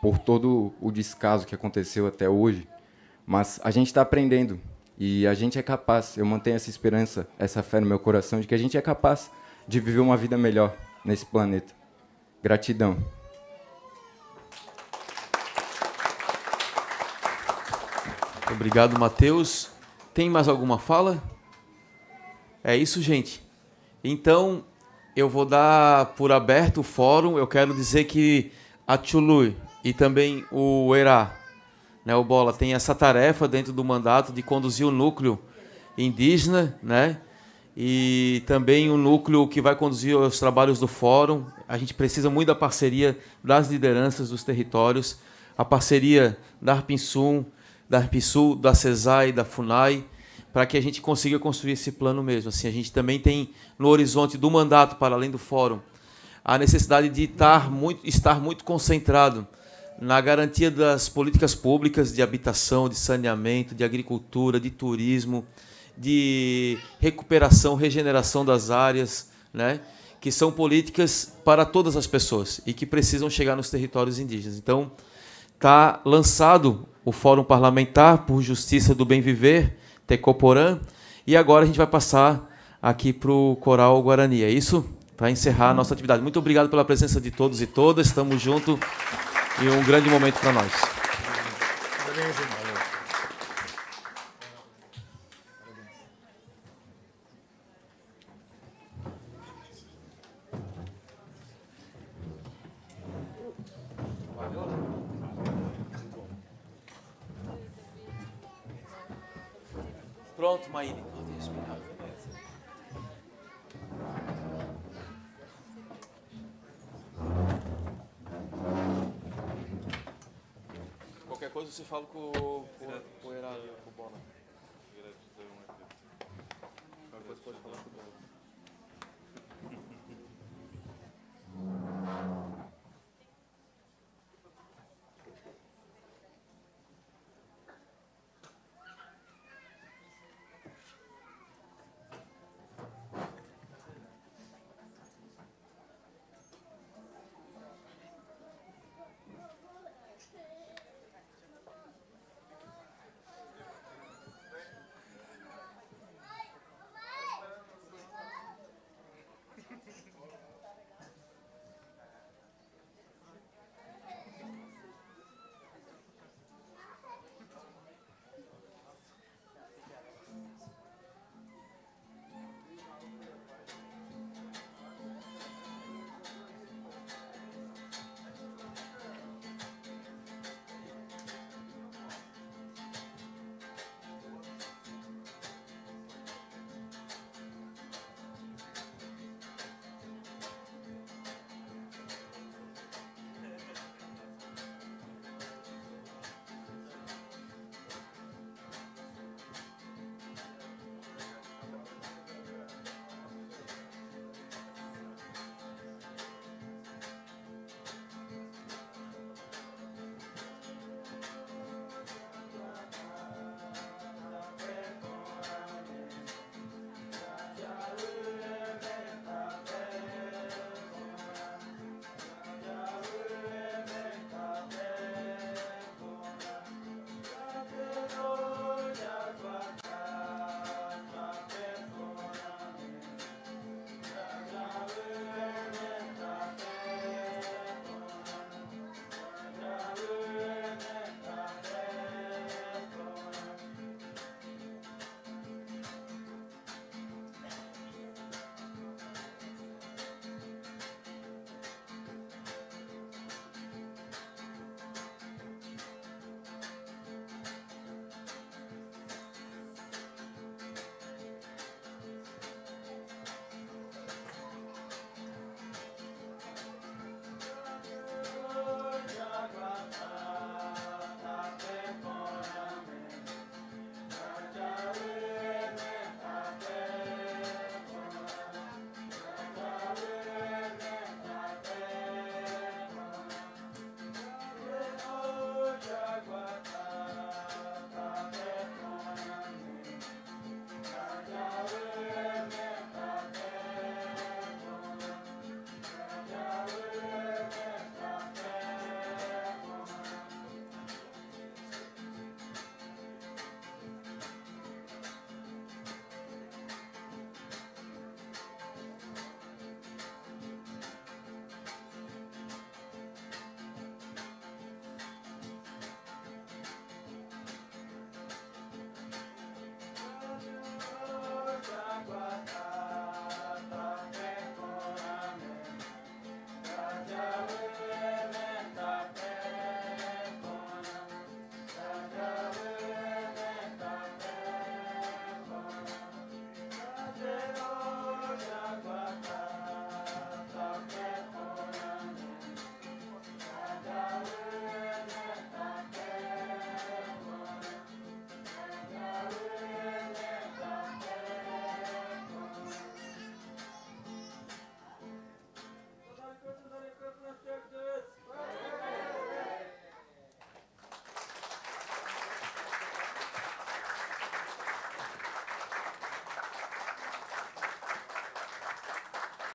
por todo o descaso que aconteceu até hoje, mas a gente está aprendendo e a gente é capaz. Eu mantenho essa esperança, essa fé no meu coração de que a gente é capaz de viver uma vida melhor nesse planeta. Gratidão. Obrigado, Matheus. Tem mais alguma fala? É isso, gente. Então, eu vou dar por aberto o fórum. Eu quero dizer que a Tchului e também o ERA, né, o Bola, tem essa tarefa dentro do mandato de conduzir o núcleo indígena, né? E também o um núcleo que vai conduzir os trabalhos do fórum. A gente precisa muito da parceria das lideranças dos territórios, a parceria da Arpinsum, da Arpisul, da CESAI, da FUNAI, para que a gente consiga construir esse plano mesmo. Assim, a gente também tem no horizonte do mandato, para além do fórum, a necessidade de estar muito, estar muito concentrado na garantia das políticas públicas de habitação, de saneamento, de agricultura, de turismo, de recuperação, regeneração das áreas, né? que são políticas para todas as pessoas e que precisam chegar nos territórios indígenas. Então, está lançado o Fórum Parlamentar por Justiça do Bem Viver, Tecoporã. E agora a gente vai passar aqui para o Coral Guarani, é isso? Para encerrar a nossa atividade. Muito obrigado pela presença de todos e todas, estamos juntos e um grande momento para nós. Beleza, Pronto, Maíne, pode respirar. Qualquer coisa você fala com, com, com o Heraldo, com o Bona. Qualquer coisa pode falar com o Bona.